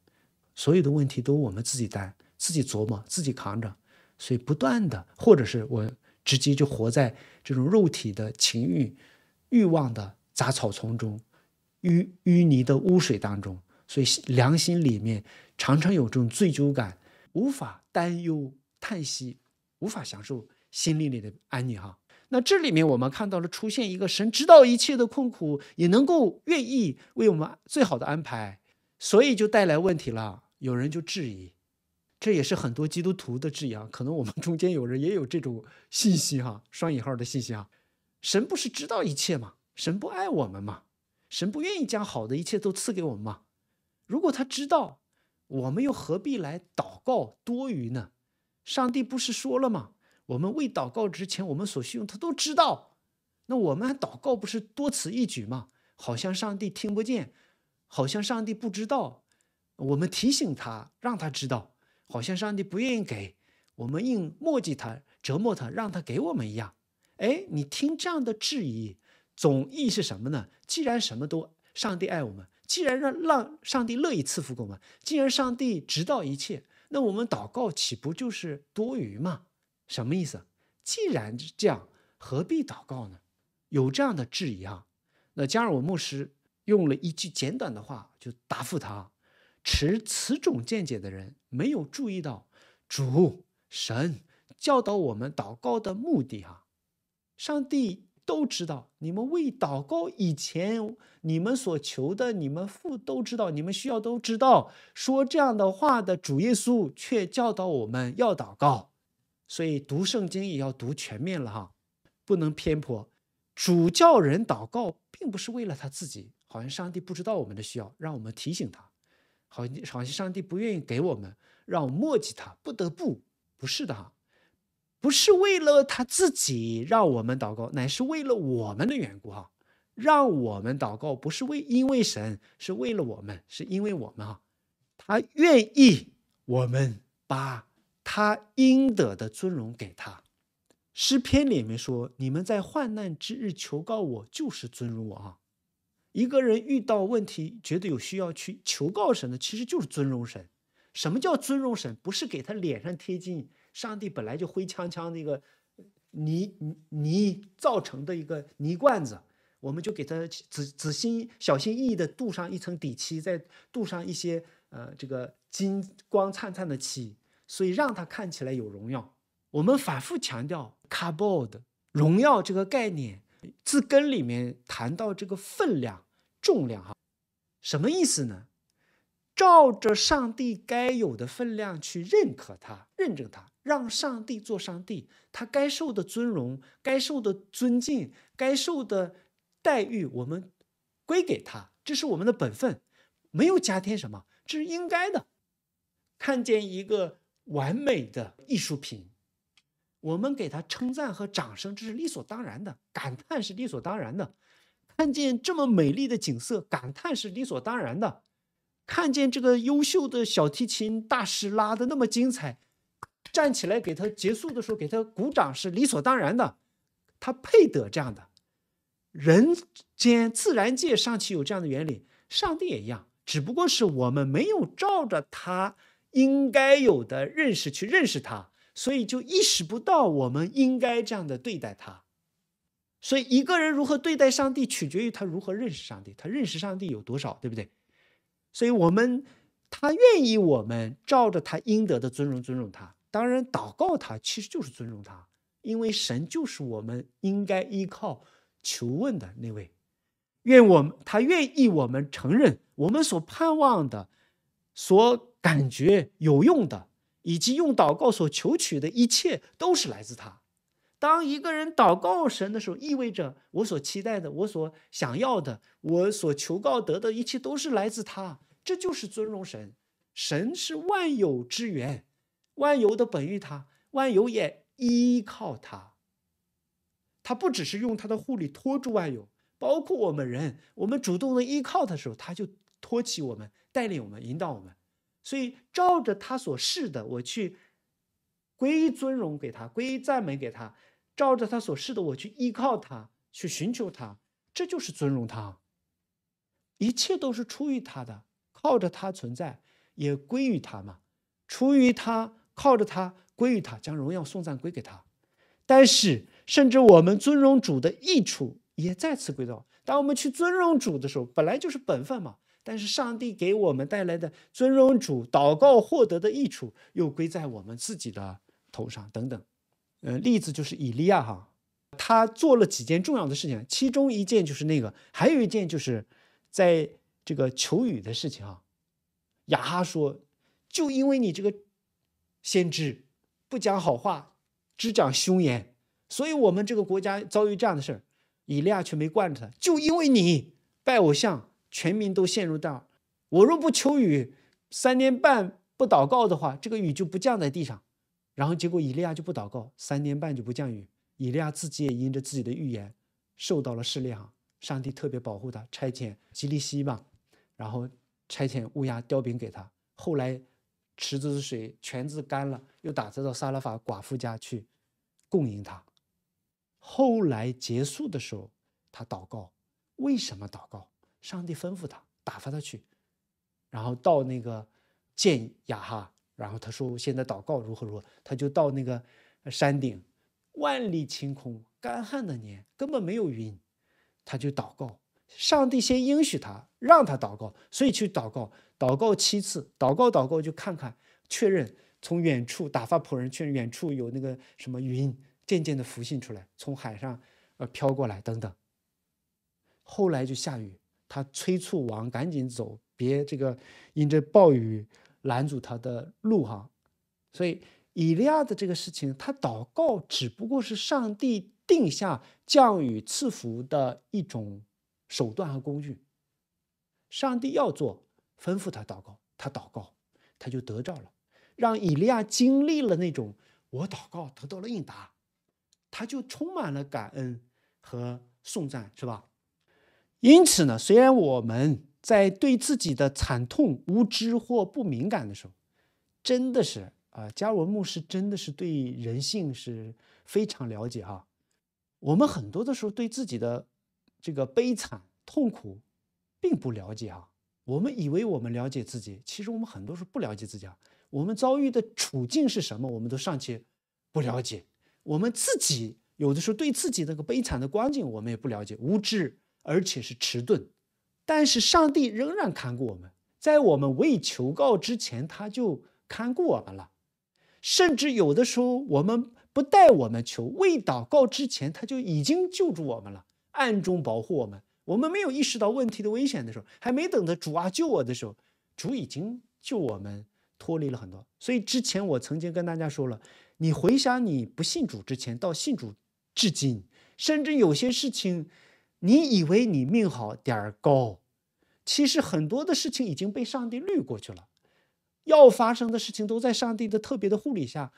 所有的问题都我们自己担，自己琢磨，自己扛着。所以不断的，或者是我。直接就活在这种肉体的情欲、欲望的杂草丛中、淤淤泥的污水当中，所以良心里面常常有这种醉酒感，无法担忧、叹息，无法享受心灵里的安宁哈。那这里面我们看到了出现一个神知道一切的困苦，也能够愿意为我们最好的安排，所以就带来问题了，有人就质疑。这也是很多基督徒的质疑啊，可能我们中间有人也有这种信息哈，双引号的信息啊。神不是知道一切吗？神不爱我们吗？神不愿意将好的一切都赐给我们吗？如果他知道，我们又何必来祷告多余呢？上帝不是说了吗？我们未祷告之前，我们所需用他都知道。那我们祷告不是多此一举吗？好像上帝听不见，好像上帝不知道，我们提醒他，让他知道。好像上帝不愿意给我们，硬磨叽他，折磨他，让他给我们一样。哎，你听这样的质疑，总意是什么呢？既然什么都上帝爱我们，既然让让上帝乐意赐福给我们，既然上帝知道一切，那我们祷告岂不就是多余吗？什么意思？既然这样，何必祷告呢？有这样的质疑啊，那加尔文牧师用了一句简短的话就答复他。持此种见解的人没有注意到主神教导我们祷告的目的啊！上帝都知道你们为祷告以前你们所求的，你们父都知道你们需要都知道。说这样的话的主耶稣却教导我们要祷告，所以读圣经也要读全面了哈，不能偏颇。主教人祷告，并不是为了他自己，好像上帝不知道我们的需要，让我们提醒他。好好像上帝不愿意给我们，让我磨叽他，不得不，不是的哈，不是为了他自己让我们祷告，乃是为了我们的缘故哈，让我们祷告不是为因为神是为了我们，是因为我们哈，他愿意我们把他应得的尊荣给他，诗篇里面说：“你们在患难之日求告我，就是尊荣我啊。”一个人遇到问题，觉得有需要去求告神的，其实就是尊荣神。什么叫尊荣神？不是给他脸上贴金。上帝本来就灰呛呛的一个泥泥泥造成的一个泥罐子，我们就给他仔仔细小心翼翼的镀上一层底漆，再镀上一些呃这个金光灿灿的漆，所以让他看起来有荣耀。我们反复强调 “cardboard” 荣耀这个概念，字根里面谈到这个分量。重量哈，什么意思呢？照着上帝该有的分量去认可他、认证他，让上帝做上帝，他该受的尊荣、该受的尊敬、该受的待遇，我们归给他，这是我们的本分，没有加添什么，这是应该的。看见一个完美的艺术品，我们给他称赞和掌声，这是理所当然的，感叹是理所当然的。看见这么美丽的景色，感叹是理所当然的；看见这个优秀的小提琴大师拉的那么精彩，站起来给他结束的时候给他鼓掌是理所当然的。他配得这样的。人间自然界上且有这样的原理，上帝也一样，只不过是我们没有照着他应该有的认识去认识他，所以就意识不到我们应该这样的对待他。所以，一个人如何对待上帝，取决于他如何认识上帝。他认识上帝有多少，对不对？所以，我们他愿意我们照着他应得的尊荣尊重他。当然，祷告他其实就是尊重他，因为神就是我们应该依靠、求问的那位。愿我们他愿意我们承认，我们所盼望的、所感觉有用的，以及用祷告所求取的一切，都是来自他。当一个人祷告神的时候，意味着我所期待的、我所想要的、我所求告得的一切，都是来自他。这就是尊荣神。神是万有之源，万有的本于他万有也依靠他。他不只是用他的护理托住万有，包括我们人。我们主动的依靠他的时候，他就托起我们，带领我们，引导我们。所以照着他所示的，我去。归一尊荣给他，归一赞美给他，照着他所示的我去依靠他，去寻求他，这就是尊荣他。一切都是出于他的，靠着他存在，也归于他嘛。出于他，靠着他，归于他，将荣耀颂赞归给他。但是，甚至我们尊荣主的益处也再次归到：当我们去尊荣主的时候，本来就是本分嘛。但是，上帝给我们带来的尊荣主、祷告获得的益处，又归在我们自己的。头上等等，呃，例子就是以利亚哈，他做了几件重要的事情，其中一件就是那个，还有一件就是，在这个求雨的事情哈，亚哈说，就因为你这个先知不讲好话，只讲凶言，所以我们这个国家遭遇这样的事儿，以利亚却没惯着他，就因为你拜偶像，全民都陷入到，我若不求雨，三年半不祷告的话，这个雨就不降在地上。然后结果以利亚就不祷告，三年半就不降雨。以利亚自己也因着自己的预言受到了试炼啊！上帝特别保护他，差遣基利希吧，然后差遣乌鸦叼饼给他。后来池子的水全子干了，又打发到撒拉法寡妇家去供应他。后来结束的时候，他祷告，为什么祷告？上帝吩咐他打发他去，然后到那个见雅哈。然后他说：“我现在祷告如何？如何？”他就到那个山顶，万里晴空，干旱的年根本没有云，他就祷告，上帝先应许他，让他祷告，所以去祷告，祷告七次，祷告祷告就看看确认，从远处打发仆人确认远处有那个什么云渐渐的浮现出来，从海上呃飘过来等等。后来就下雨，他催促王赶紧走，别这个因这暴雨。拦阻他的路哈，所以以利亚的这个事情，他祷告只不过是上帝定下降雨赐福的一种手段和工具。上帝要做，吩咐他祷告，他祷告，他就得着了，让以利亚经历了那种我祷告得到了应答，他就充满了感恩和颂赞，是吧？因此呢，虽然我们。在对自己的惨痛无知或不敏感的时候，真的是啊，加文牧师真的是对人性是非常了解哈。我们很多的时候对自己的这个悲惨痛苦并不了解啊，我们以为我们了解自己，其实我们很多时候不了解自己。啊。我们遭遇的处境是什么，我们都尚且不了解。我们自己有的时候对自己这个悲惨的光景，我们也不了解，无知而且是迟钝。但是上帝仍然看顾我们，在我们未求告之前，他就看顾我们了。甚至有的时候，我们不带我们求、未祷告之前，他就已经救助我们了，暗中保护我们。我们没有意识到问题的危险的时候，还没等他主啊救我的时候，主已经救我们，脱离了很多。所以之前我曾经跟大家说了，你回想你不信主之前到信主至今，甚至有些事情。你以为你命好点儿高，其实很多的事情已经被上帝滤过去了。要发生的事情都在上帝的特别的护理下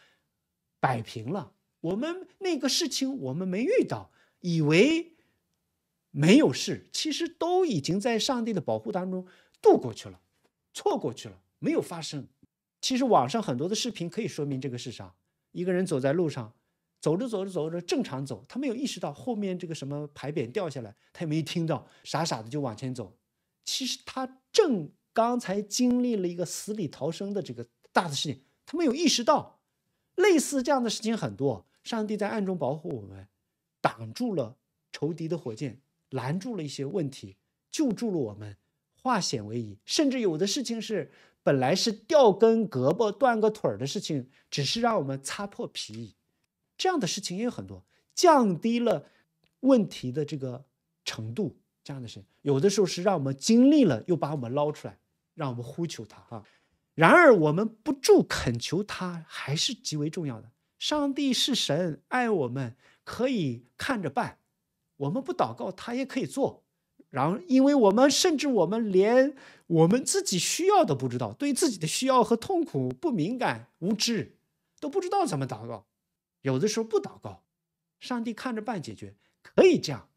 摆平了。我们那个事情我们没遇到，以为没有事，其实都已经在上帝的保护当中度过去了，错过去了，没有发生。其实网上很多的视频可以说明这个事实：一个人走在路上。走着走着走着，正常走，他没有意识到后面这个什么牌匾掉下来，他也没听到，傻傻的就往前走。其实他正刚才经历了一个死里逃生的这个大的事情，他没有意识到，类似这样的事情很多。上帝在暗中保护我们，挡住了仇敌的火箭，拦住了一些问题，救助了我们，化险为夷。甚至有的事情是本来是掉根胳膊、断个腿儿的事情，只是让我们擦破皮。这样的事情也有很多，降低了问题的这个程度。这样的事，有的时候是让我们经历了，又把我们捞出来，让我们呼求他啊。然而，我们不住恳求他，还是极为重要的。上帝是神，爱我们，可以看着办。我们不祷告，他也可以做。然后，因为我们甚至我们连我们自己需要都不知道，对自己的需要和痛苦不敏感、无知，都不知道怎么祷告。有的时候不祷告，上帝看着办解决可以这样，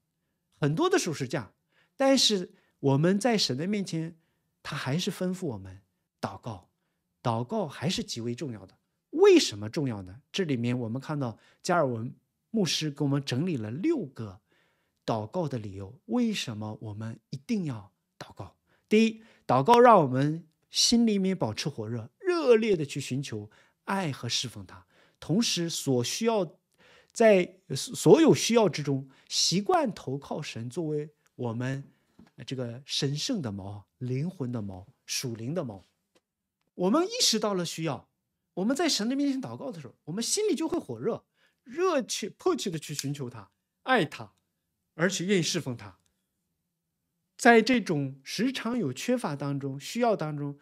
很多的时候是这样。但是我们在神的面前，他还是吩咐我们祷告，祷告还是极为重要的。为什么重要呢？这里面我们看到加尔文牧师给我们整理了六个祷告的理由。为什么我们一定要祷告？第一，祷告让我们心里面保持火热，热烈的去寻求爱和侍奉他。同时，所需要，在所有需要之中，习惯投靠神作为我们这个神圣的锚、灵魂的锚、属灵的锚。我们意识到了需要，我们在神的面前祷告的时候，我们心里就会火热、热切、迫切的去寻求他、爱他，而且愿意侍奉他。在这种时常有缺乏当中、需要当中，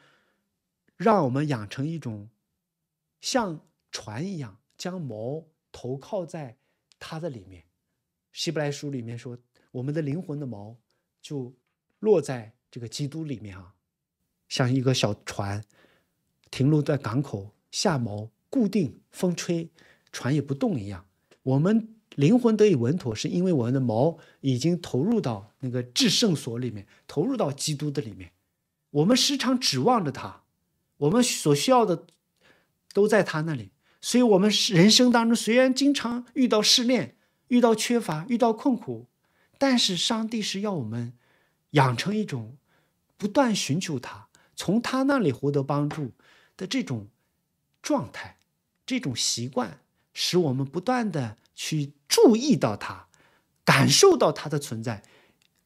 让我们养成一种像。船一样，将锚投靠在它的里面。希伯来书里面说：“我们的灵魂的锚就落在这个基督里面啊，像一个小船停落在港口，下锚固定，风吹船也不动一样。我们灵魂得以稳妥，是因为我们的锚已经投入到那个至圣所里面，投入到基督的里面。我们时常指望着他，我们所需要的都在他那里。”所以，我们人生当中虽然经常遇到失恋、遇到缺乏、遇到困苦，但是上帝是要我们养成一种不断寻求他、从他那里获得帮助的这种状态、这种习惯，使我们不断的去注意到他、感受到他的存在、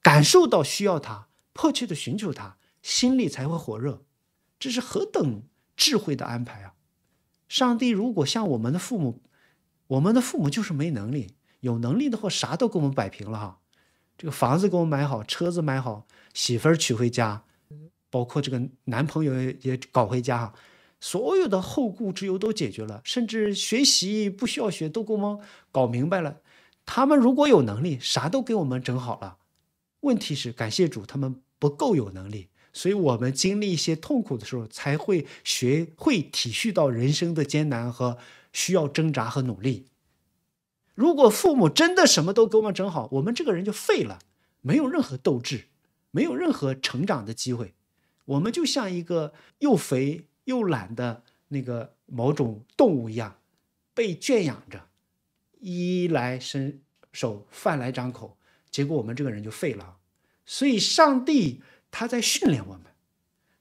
感受到需要他、迫切的寻求他，心里才会火热。这是何等智慧的安排啊！上帝如果像我们的父母，我们的父母就是没能力。有能力的话，啥都给我们摆平了哈。这个房子给我们买好，车子买好，媳妇儿娶回家，包括这个男朋友也搞回家所有的后顾之忧都解决了，甚至学习不需要学，都给我们搞明白了。他们如果有能力，啥都给我们整好了。问题是，感谢主，他们不够有能力。所以我们经历一些痛苦的时候，才会学会体恤到人生的艰难和需要挣扎和努力。如果父母真的什么都给我们整好，我们这个人就废了，没有任何斗志，没有任何成长的机会。我们就像一个又肥又懒的那个某种动物一样，被圈养着，衣来伸手，饭来张口，结果我们这个人就废了。所以，上帝。他在训练我们，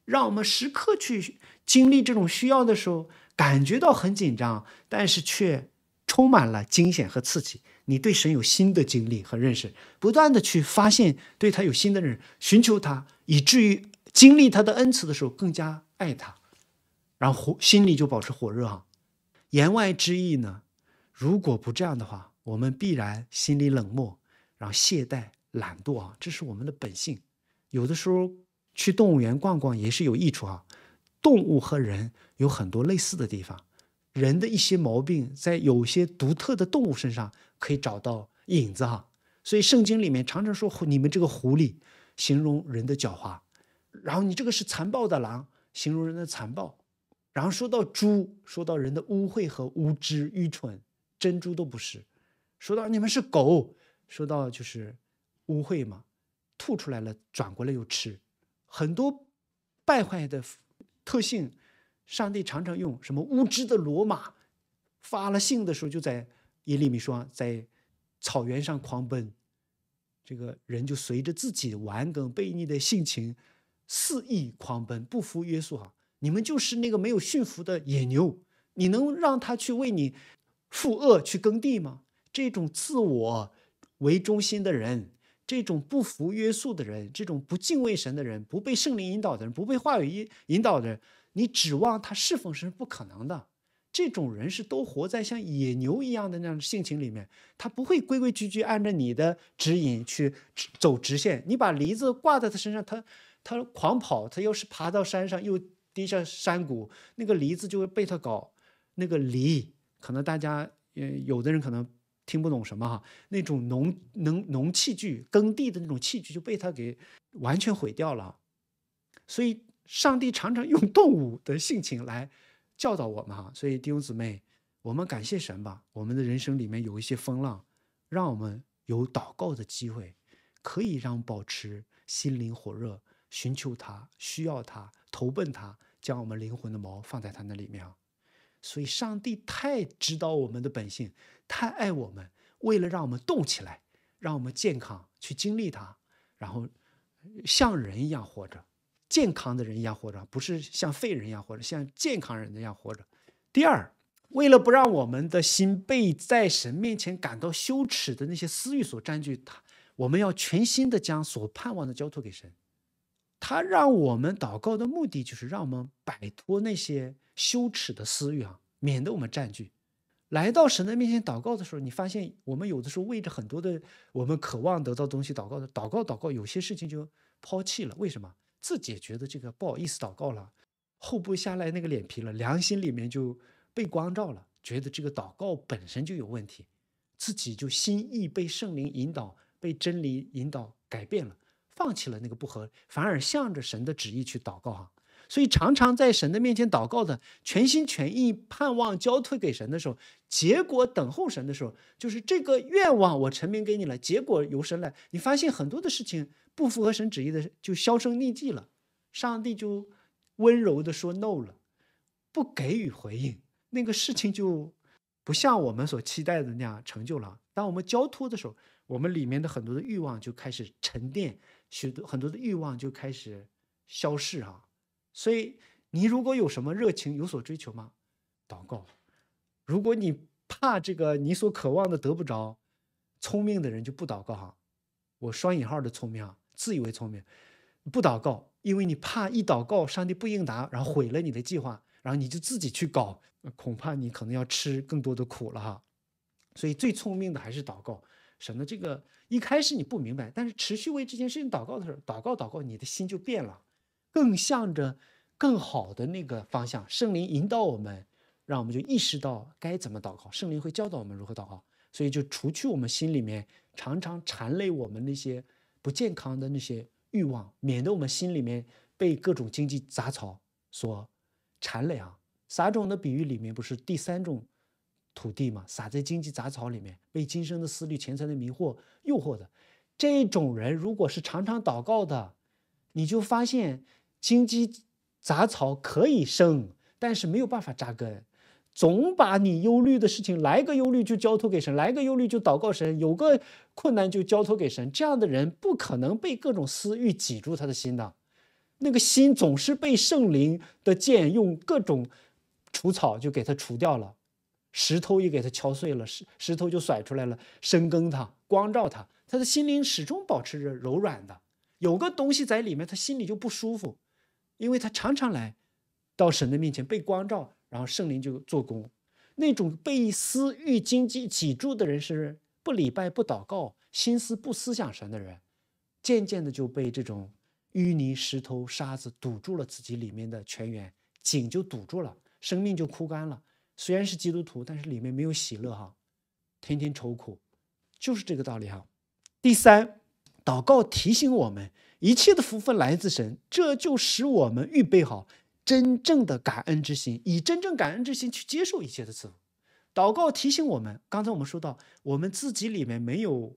让我们时刻去经历这种需要的时候，感觉到很紧张，但是却充满了惊险和刺激。你对神有新的经历和认识，不断的去发现对他有新的认识，寻求他，以至于经历他的恩赐的时候更加爱他，然后心里就保持火热啊。言外之意呢，如果不这样的话，我们必然心里冷漠，然后懈怠、懒惰啊，这是我们的本性。有的时候去动物园逛逛也是有益处哈，动物和人有很多类似的地方，人的一些毛病在有些独特的动物身上可以找到影子哈，所以圣经里面常常说你们这个狐狸，形容人的狡猾，然后你这个是残暴的狼，形容人的残暴，然后说到猪，说到人的污秽和无知、愚蠢，珍珠都不是，说到你们是狗，说到就是污秽嘛。吐出来了，转过来又吃，很多败坏的特性，上帝常常用什么无知的罗马，发了性的时候就在耶利米说在草原上狂奔，这个人就随着自己顽梗被逆的性情肆意狂奔，不服约束哈，你们就是那个没有驯服的野牛，你能让他去为你负恶去耕地吗？这种自我为中心的人。这种不服约束的人，这种不敬畏神的人，不被圣灵引导的人，不被话语引引导的人，你指望他侍奉神是不可能的。这种人是都活在像野牛一样的那样的性情里面，他不会规规矩矩按照你的指引去走直线。你把梨子挂在他身上，他他狂跑，他要是爬到山上又跌下山谷，那个梨子就会被他搞。那个梨，可能大家，嗯，有的人可能。听不懂什么哈？那种农农农器具、耕地的那种器具就被他给完全毁掉了。所以上帝常常用动物的性情来教导我们哈。所以弟兄姊妹，我们感谢神吧。我们的人生里面有一些风浪，让我们有祷告的机会，可以让保持心灵火热，寻求他，需要他，投奔他，将我们灵魂的毛放在他那里面。所以上帝太知道我们的本性。太爱我们，为了让我们动起来，让我们健康去经历它，然后像人一样活着，健康的人一样活着，不是像废人一样活着，像健康人那样活着。第二，为了不让我们的心被在神面前感到羞耻的那些私欲所占据，他我们要全心的将所盼望的交托给神。他让我们祷告的目的就是让我们摆脱那些羞耻的私欲啊，免得我们占据。来到神的面前祷告的时候，你发现我们有的时候为着很多的我们渴望得到东西祷告的，祷告祷告，有些事情就抛弃了。为什么自己觉得这个不好意思祷告了，厚不下来那个脸皮了，良心里面就被光照了，觉得这个祷告本身就有问题，自己就心意被圣灵引导，被真理引导改变了，放弃了那个不合，反而向着神的旨意去祷告啊。所以常常在神的面前祷告的，全心全意盼望交托给神的时候，结果等候神的时候，就是这个愿望我成明给你了，结果由神来，你发现很多的事情不符合神旨意的，就销声匿迹了。上帝就温柔的说 no 了，不给予回应，那个事情就不像我们所期待的那样成就了。当我们交托的时候，我们里面的很多的欲望就开始沉淀，许多很多的欲望就开始消逝啊。所以，你如果有什么热情，有所追求吗？祷告。如果你怕这个你所渴望的得不着，聪明的人就不祷告哈。我双引号的聪明啊，自以为聪明，不祷告，因为你怕一祷告上帝不应答，然后毁了你的计划，然后你就自己去搞，恐怕你可能要吃更多的苦了哈。所以最聪明的还是祷告。省得这个一开始你不明白，但是持续为这件事情祷告的时候，祷告祷告，你的心就变了。更向着更好的那个方向，圣灵引导我们，让我们就意识到该怎么祷告。圣灵会教导我们如何祷告，所以就除去我们心里面常常缠累我们那些不健康的那些欲望，免得我们心里面被各种经济杂草所缠累啊。撒种的比喻里面不是第三种土地嘛？撒在经济杂草里面，被今生的思虑、钱财的迷惑诱惑的这种人，如果是常常祷告的，你就发现。荆棘、杂草可以生，但是没有办法扎根。总把你忧虑的事情来个忧虑就交托给神，来个忧虑就祷告神，有个困难就交托给神。这样的人不可能被各种私欲挤住他的心的，那个心总是被圣灵的剑用各种除草就给他除掉了，石头也给他敲碎了，石石头就甩出来了，深耕它，光照它，他的心灵始终保持着柔软的。有个东西在里面，他心里就不舒服。因为他常常来到神的面前被光照，然后圣灵就做工。那种被私欲经济挤住的人，是不礼拜、不祷告、心思不思想神的人，渐渐的就被这种淤泥、石头、沙子堵住了自己里面的泉源，井就堵住了，生命就枯干了。虽然是基督徒，但是里面没有喜乐哈，天天愁苦，就是这个道理哈。第三。祷告提醒我们，一切的福分来自神，这就使我们预备好真正的感恩之心，以真正感恩之心去接受一切的赐福。祷告提醒我们，刚才我们说到，我们自己里面没有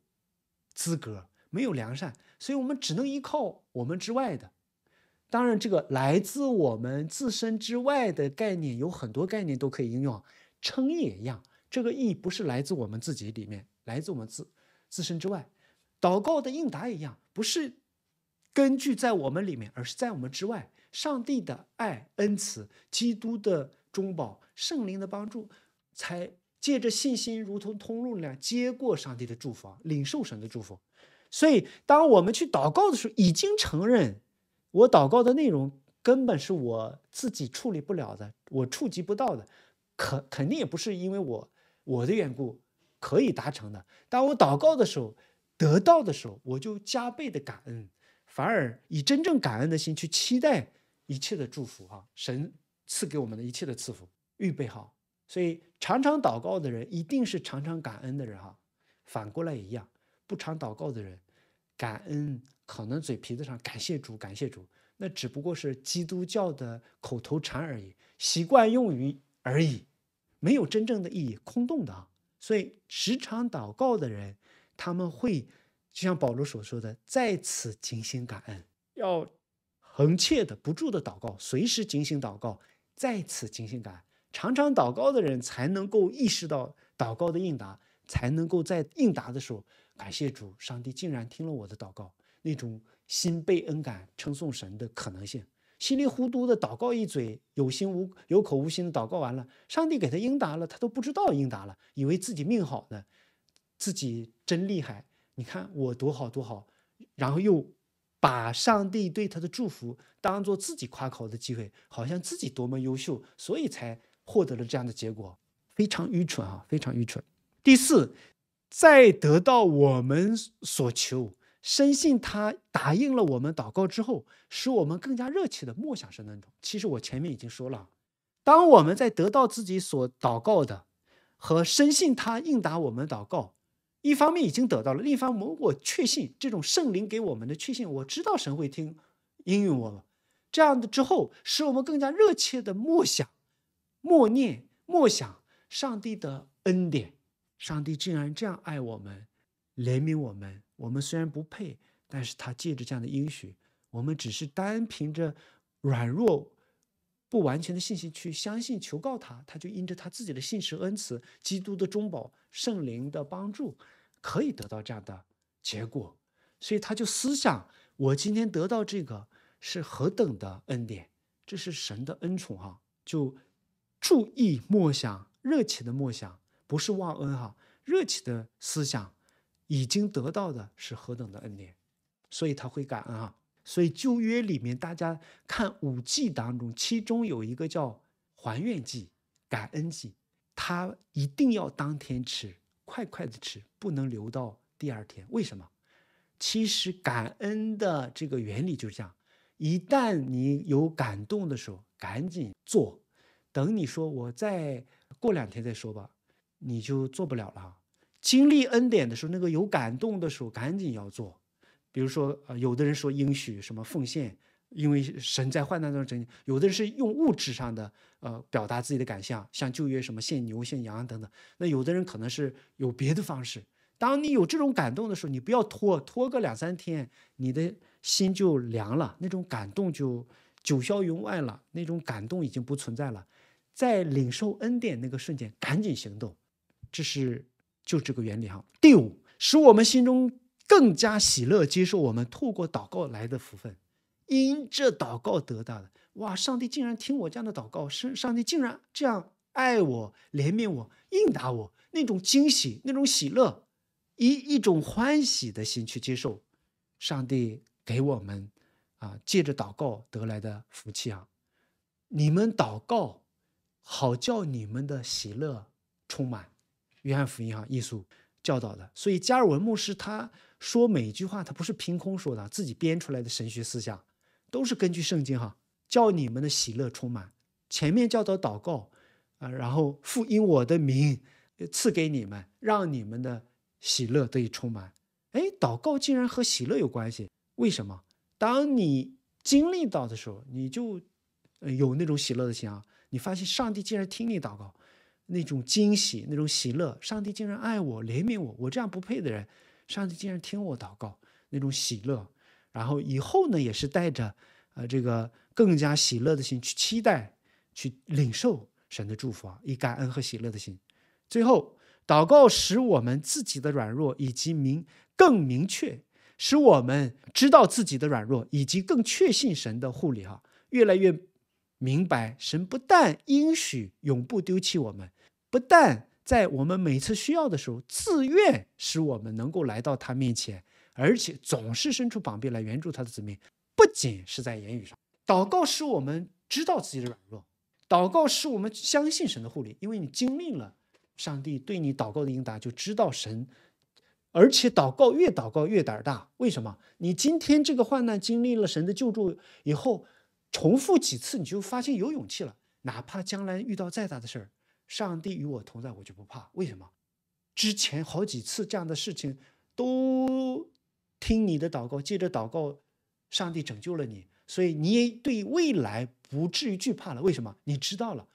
资格，没有良善，所以我们只能依靠我们之外的。当然，这个来自我们自身之外的概念，有很多概念都可以应用。称义也一样，这个义不是来自我们自己里面，来自我们自自身之外。祷告的应答一样，不是根据在我们里面，而是在我们之外。上帝的爱、恩慈、基督的中保、圣灵的帮助，才借着信心，如同通路那样，接过上帝的祝福，领受神的祝福。所以，当我们去祷告的时候，已经承认，我祷告的内容根本是我自己处理不了的，我触及不到的，可肯定也不是因为我我的缘故可以达成的。当我祷告的时候。得到的时候，我就加倍的感恩，反而以真正感恩的心去期待一切的祝福。哈，神赐给我们的一切的赐福，预备好。所以，常常祷告的人一定是常常感恩的人。哈，反过来也一样，不常祷告的人，感恩可能嘴皮子上感谢主，感谢主，那只不过是基督教的口头禅而已，习惯用语而已，没有真正的意义，空洞的啊。所以，时常祷告的人。他们会就像保罗所说的，在此警醒感恩，要横切的、不住的祷告，随时警醒祷告，在此警醒感恩。常常祷告的人才能够意识到祷告的应答，才能够在应答的时候感谢主，上帝竟然听了我的祷告，那种心被恩感、称颂神的可能性。稀里糊涂的祷告一嘴，有心无有口无心的祷告完了，上帝给他应答了，他都不知道应答了，以为自己命好呢，自己。真厉害！你看我多好多好，然后又把上帝对他的祝福当做自己夸口的机会，好像自己多么优秀，所以才获得了这样的结果，非常愚蠢啊！非常愚蠢。第四，在得到我们所求，深信他答应了我们祷告之后，使我们更加热切的默想神的同。其实我前面已经说了，当我们在得到自己所祷告的，和深信他应答我们祷告。一方面已经得到了，另一方面我确信这种圣灵给我们的确信，我知道神会听，应允我，这样的之后，使我们更加热切的默想、默念、默想上帝的恩典，上帝竟然这样爱我们、怜悯我们。我们虽然不配，但是他借着这样的应许，我们只是单凭着软弱、不完全的信心去相信、求告他，他就因着他自己的信实恩慈，基督的中保，圣灵的帮助。可以得到这样的结果，所以他就思想：我今天得到这个是何等的恩典，这是神的恩宠哈。就注意默想，热情的默想，不是忘恩哈。热情的思想，已经得到的是何等的恩典，所以他会感恩哈。所以旧约里面大家看五祭当中，其中有一个叫还愿祭、感恩祭，他一定要当天吃。快快的吃，不能留到第二天。为什么？其实感恩的这个原理就是这样：一旦你有感动的时候，赶紧做；等你说我再过两天再说吧，你就做不了了。经历恩典的时候，那个有感动的时候，赶紧要做。比如说，有的人说应许什么奉献。因为神在患难中拯救，有的人是用物质上的呃表达自己的感想，像旧约什么献牛献羊等等。那有的人可能是有别的方式。当你有这种感动的时候，你不要拖，拖个两三天，你的心就凉了，那种感动就九霄云外了，那种感动已经不存在了。在领受恩典那个瞬间，赶紧行动，这是就这个原理哈。第五，使我们心中更加喜乐，接受我们透过祷告来的福分。因这祷告得到的，哇！上帝竟然听我这样的祷告，上上帝竟然这样爱我、怜悯我、应答我，那种惊喜、那种喜乐，以一种欢喜的心去接受上帝给我们啊，借着祷告得来的福气啊！你们祷告，好叫你们的喜乐充满。约翰福音哈耶稣教导的，所以加尔文牧师他说每一句话，他不是凭空说的，自己编出来的神学思想。都是根据圣经哈，叫你们的喜乐充满。前面叫做祷告啊，然后复因我的名赐给你们，让你们的喜乐得以充满。哎，祷告竟然和喜乐有关系？为什么？当你经历到的时候，你就有那种喜乐的心啊。你发现上帝竟然听你祷告，那种惊喜，那种喜乐。上帝竟然爱我，怜悯我，我这样不配的人，上帝竟然听我祷告，那种喜乐。然后以后呢，也是带着呃这个更加喜乐的心去期待、去领受神的祝福啊，以感恩和喜乐的心。最后，祷告使我们自己的软弱以及明更明确，使我们知道自己的软弱，以及更确信神的护理哈，越来越明白，神不但应许永不丢弃我们，不但在我们每次需要的时候自愿使我们能够来到他面前。而且总是伸出膀臂来援助他的子民，不仅是在言语上。祷告使我们知道自己的软弱，祷告使我们相信神的护理。因为你经历了上帝对你祷告的应答，就知道神。而且祷告越祷告越胆大。为什么？你今天这个患难经历了神的救助以后，重复几次你就发现有勇气了。哪怕将来遇到再大的事儿，上帝与我同在，我就不怕。为什么？之前好几次这样的事情都。听你的祷告，借着祷告，上帝拯救了你，所以你也对未来不至于惧怕了。为什么？你知道了，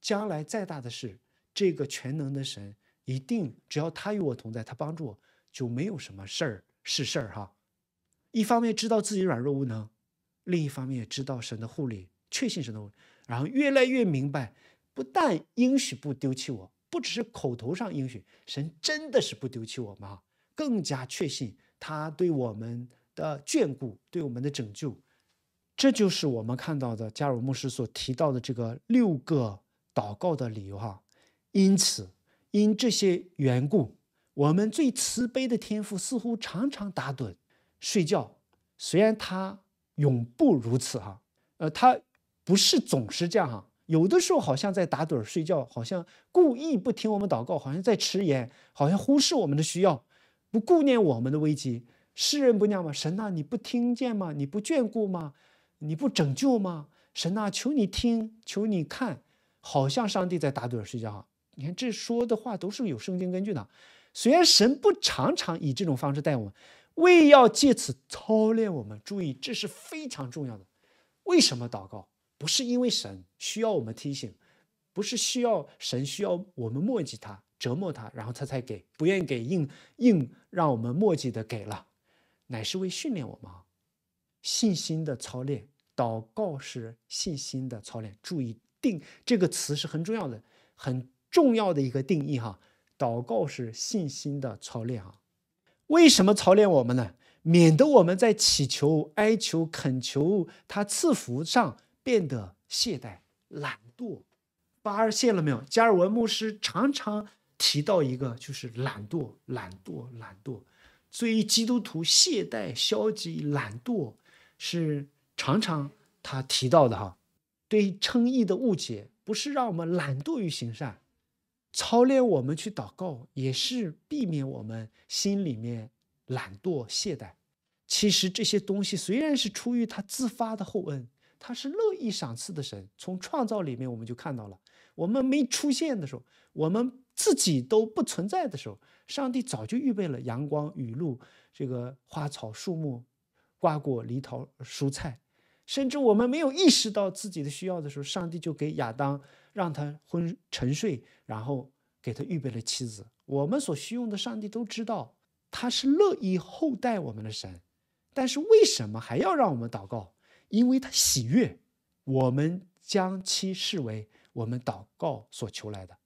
将来再大的事，这个全能的神一定，只要他与我同在，他帮助我，就没有什么事儿是事儿哈。一方面知道自己软弱无能，另一方面也知道神的护理，确信神的，护理，然后越来越明白，不但应许不丢弃我，不只是口头上应许，神真的是不丢弃我吗？更加确信。他对我们的眷顾，对我们的拯救，这就是我们看到的加尔牧师所提到的这个六个祷告的理由哈。因此，因这些缘故，我们最慈悲的天赋似乎常常打盹睡觉，虽然他永不如此哈。呃，他不是总是这样哈，有的时候好像在打盹睡觉，好像故意不听我们祷告，好像在迟延，好像忽视我们的需要。不顾念我们的危机，世人不念吗？神呐，你不听见吗？你不眷顾吗？你不拯救吗？神呐，求你听，求你看，好像上帝在打盹睡觉你看这说的话都是有圣经根据的。虽然神不常常以这种方式待我们，为要借此操练我们。注意，这是非常重要的。为什么祷告？不是因为神需要我们提醒，不是需要神需要我们墨迹他。折磨他，然后他才给，不愿意给，硬硬让我们墨迹的给了，乃是为训练我们信心的操练。祷告是信心的操练。注意“定”这个词是很重要的，很重要的一个定义哈。祷告是信心的操练啊。为什么操练我们呢？免得我们在祈求、哀求、恳求他赐福上变得懈怠、懒惰。巴二谢了没有？加尔文牧师常常。提到一个就是懒惰，懒惰，懒惰。所以基督徒懈怠、消极、懒惰是常常他提到的哈。对称义的误解，不是让我们懒惰于行善，操练我们去祷告，也是避免我们心里面懒惰懈怠。其实这些东西虽然是出于他自发的厚恩，他是乐意赏赐的神。从创造里面我们就看到了，我们没出现的时候，我们。自己都不存在的时候，上帝早就预备了阳光、雨露，这个花草树木、瓜果梨桃、蔬菜，甚至我们没有意识到自己的需要的时候，上帝就给亚当让他昏沉睡，然后给他预备了妻子。我们所需用的，上帝都知道，他是乐意厚待我们的神。但是为什么还要让我们祷告？因为他喜悦，我们将其视为我们祷告所求来的。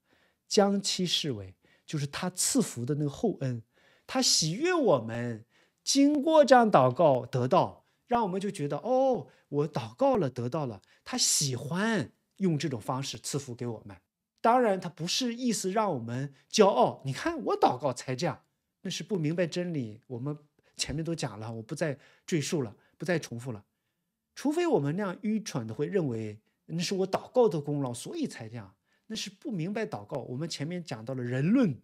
将其视为就是他赐福的那个厚恩，他喜悦我们经过这样祷告得到，让我们就觉得哦，我祷告了得到了，他喜欢用这种方式赐福给我们。当然，他不是意思让我们骄傲。你看，我祷告才这样，那是不明白真理。我们前面都讲了，我不再赘述了，不再重复了，除非我们那样愚蠢的会认为那是我祷告的功劳，所以才这样。那是不明白祷告。我们前面讲到了人论、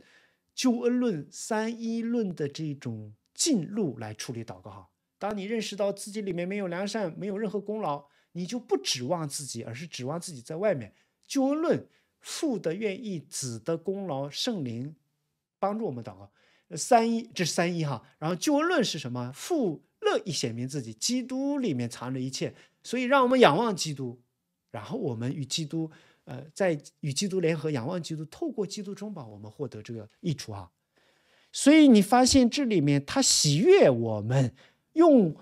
救恩论、三一论的这种进路来处理祷告哈。当你认识到自己里面没有良善，没有任何功劳，你就不指望自己，而是指望自己在外面。救恩论，父的愿意，子的功劳，圣灵帮助我们祷告。三一，这是三一哈。然后救恩论是什么？父乐意显明自己，基督里面藏着一切，所以让我们仰望基督，然后我们与基督。呃，在与基督联合，仰望基督，透过基督中保，我们获得这个益处啊。所以你发现这里面他喜悦我们，用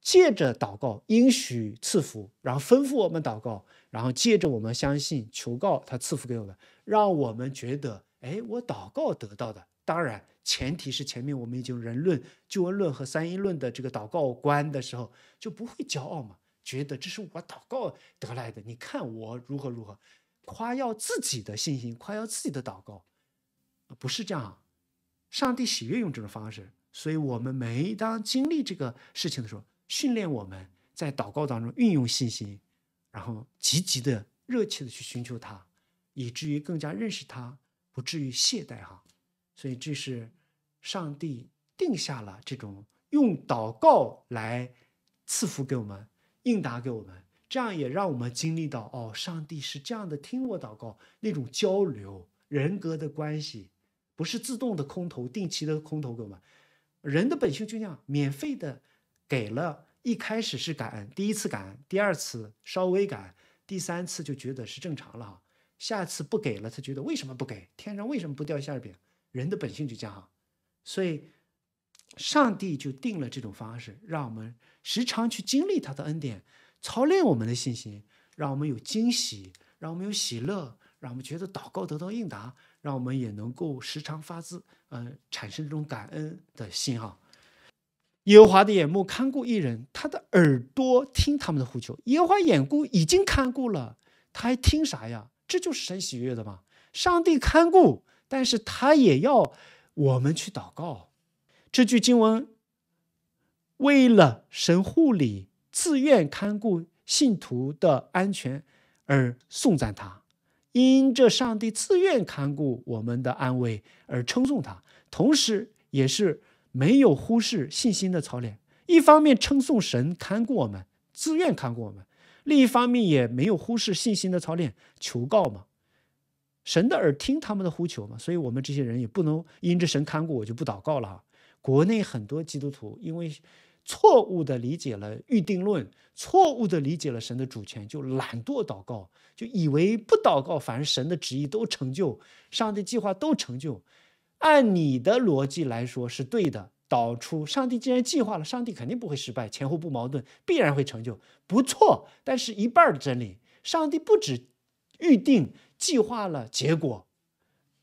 借着祷告应许赐福，然后吩咐我们祷告，然后借着我们相信求告他赐福给我们，让我们觉得哎，我祷告得到的。当然，前提是前面我们已经人论救恩论和三一论的这个祷告观的时候，就不会骄傲嘛，觉得这是我祷告得来的。你看我如何如何。夸耀自己的信心，夸耀自己的祷告，不是这样。上帝喜悦用这种方式，所以我们每当经历这个事情的时候，训练我们在祷告当中运用信心，然后积极的、热切的去寻求他，以至于更加认识他，不至于懈怠哈。所以这是上帝定下了这种用祷告来赐福给我们、应答给我们。这样也让我们经历到哦，上帝是这样的，听我祷告那种交流人格的关系，不是自动的空投，定期的空投，我们，人的本性就这样，免费的给了，一开始是感恩，第一次感恩，第二次稍微感恩，第三次就觉得是正常了哈，下次不给了，他觉得为什么不给？天上为什么不掉馅饼？人的本性就这样哈，所以上帝就定了这种方式，让我们时常去经历他的恩典。操练我们的信心，让我们有惊喜，让我们有喜乐，让我们觉得祷告得到应答，让我们也能够时常发自嗯产生这种感恩的心。哈，耶和华的眼目看顾一人，他的耳朵听他们的呼求。耶和华眼顾已经看顾了，他还听啥呀？这就是神喜悦的嘛。上帝看顾，但是他也要我们去祷告。这句经文为了神护理。自愿看顾信徒的安全而颂赞他，因这上帝自愿看顾我们的安危而称颂他，同时也是没有忽视信心的操练。一方面称颂神看顾我们、自愿看顾我们，另一方面也没有忽视信心的操练，求告嘛，神的耳听他们的呼求嘛。所以，我们这些人也不能因着神看顾我就不祷告了哈。国内很多基督徒因为。错误地理解了预定论，错误地理解了神的主权，就懒惰祷告，就以为不祷告，反正神的旨意都成就，上帝计划都成就。按你的逻辑来说是对的，导出上帝既然计划了，上帝肯定不会失败，前后不矛盾，必然会成就。不错，但是一半真理。上帝不止预定计划了结果，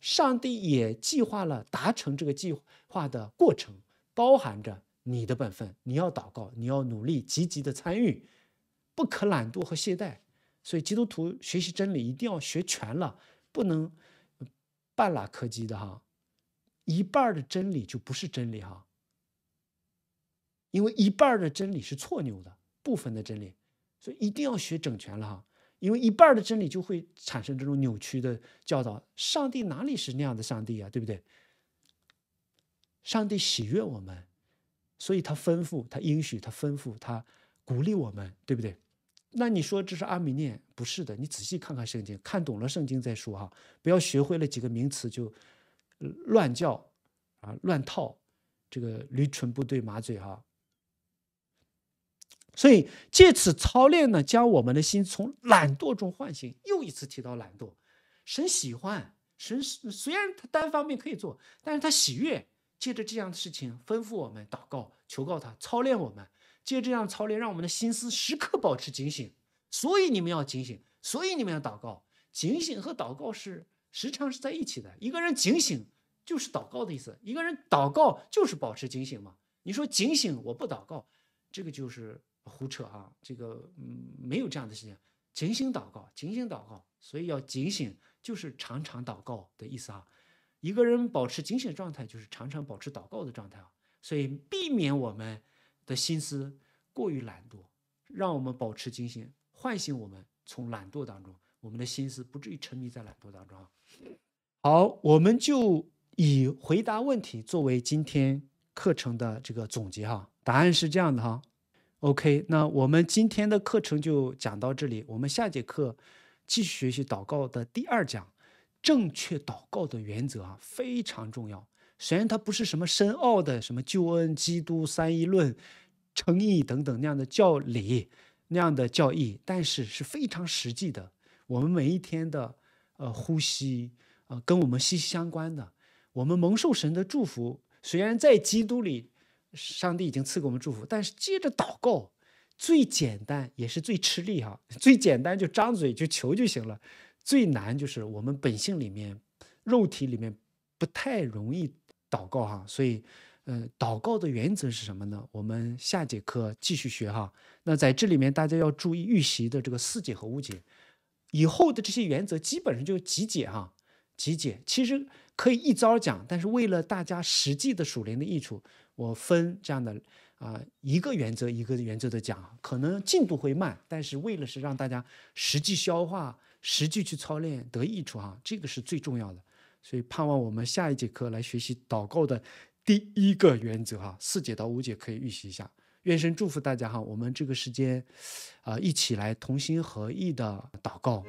上帝也计划了达成这个计划的过程，包含着。你的本分，你要祷告，你要努力积极的参与，不可懒惰和懈怠。所以基督徒学习真理一定要学全了，不能半拉科基的哈，一半的真理就不是真理哈，因为一半的真理是错扭的部分的真理，所以一定要学整全了哈，因为一半的真理就会产生这种扭曲的教导。上帝哪里是那样的上帝啊，对不对？上帝喜悦我们。所以他吩咐，他应许，他吩咐，他鼓励我们，对不对？那你说这是阿米念？不是的，你仔细看看圣经，看懂了圣经再说哈，不要学会了几个名词就乱叫啊，乱套，这个驴唇不对马嘴哈。所以借此操练呢，将我们的心从懒惰中唤醒，又一次提到懒惰。神喜欢神，虽然他单方面可以做，但是他喜悦。借着这样的事情吩咐我们祷告求告他操练我们借这样操练让我们的心思时刻保持警醒，所以你们要警醒，所以你们要祷告。警醒和祷告是时常是在一起的。一个人警醒就是祷告的意思，一个人祷告就是保持警醒嘛。你说警醒我不祷告，这个就是胡扯啊！这个嗯没有这样的事情。警醒祷告，警醒祷告，所以要警醒就是常常祷告的意思啊。一个人保持警醒状态，就是常常保持祷告的状态啊，所以避免我们的心思过于懒惰，让我们保持警醒，唤醒我们从懒惰当中，我们的心思不至于沉迷在懒惰当中啊。好，我们就以回答问题作为今天课程的这个总结哈，答案是这样的哈。OK，那我们今天的课程就讲到这里，我们下节课继续学习祷告的第二讲。正确祷告的原则啊非常重要，虽然它不是什么深奥的什么救恩、基督三一论、诚意等等那样的教理、那样的教义，但是是非常实际的。我们每一天的呃呼吸，呃跟我们息息相关的，我们蒙受神的祝福。虽然在基督里，上帝已经赐给我们祝福，但是接着祷告，最简单也是最吃力哈。最简单就张嘴就求就行了。最难就是我们本性里面、肉体里面不太容易祷告哈，所以，呃，祷告的原则是什么呢？我们下节课继续学哈。那在这里面，大家要注意预习的这个四解和五解，以后的这些原则基本上就是几解哈，几解。其实可以一招讲，但是为了大家实际的属灵的益处，我分这样的啊，一个原则一个原则的讲，可能进度会慢，但是为了是让大家实际消化。实际去操练得益处哈，这个是最重要的，所以盼望我们下一节课来学习祷告的第一个原则哈，四节到五节可以预习一下。愿神祝福大家哈，我们这个时间，啊，一起来同心合意的祷告。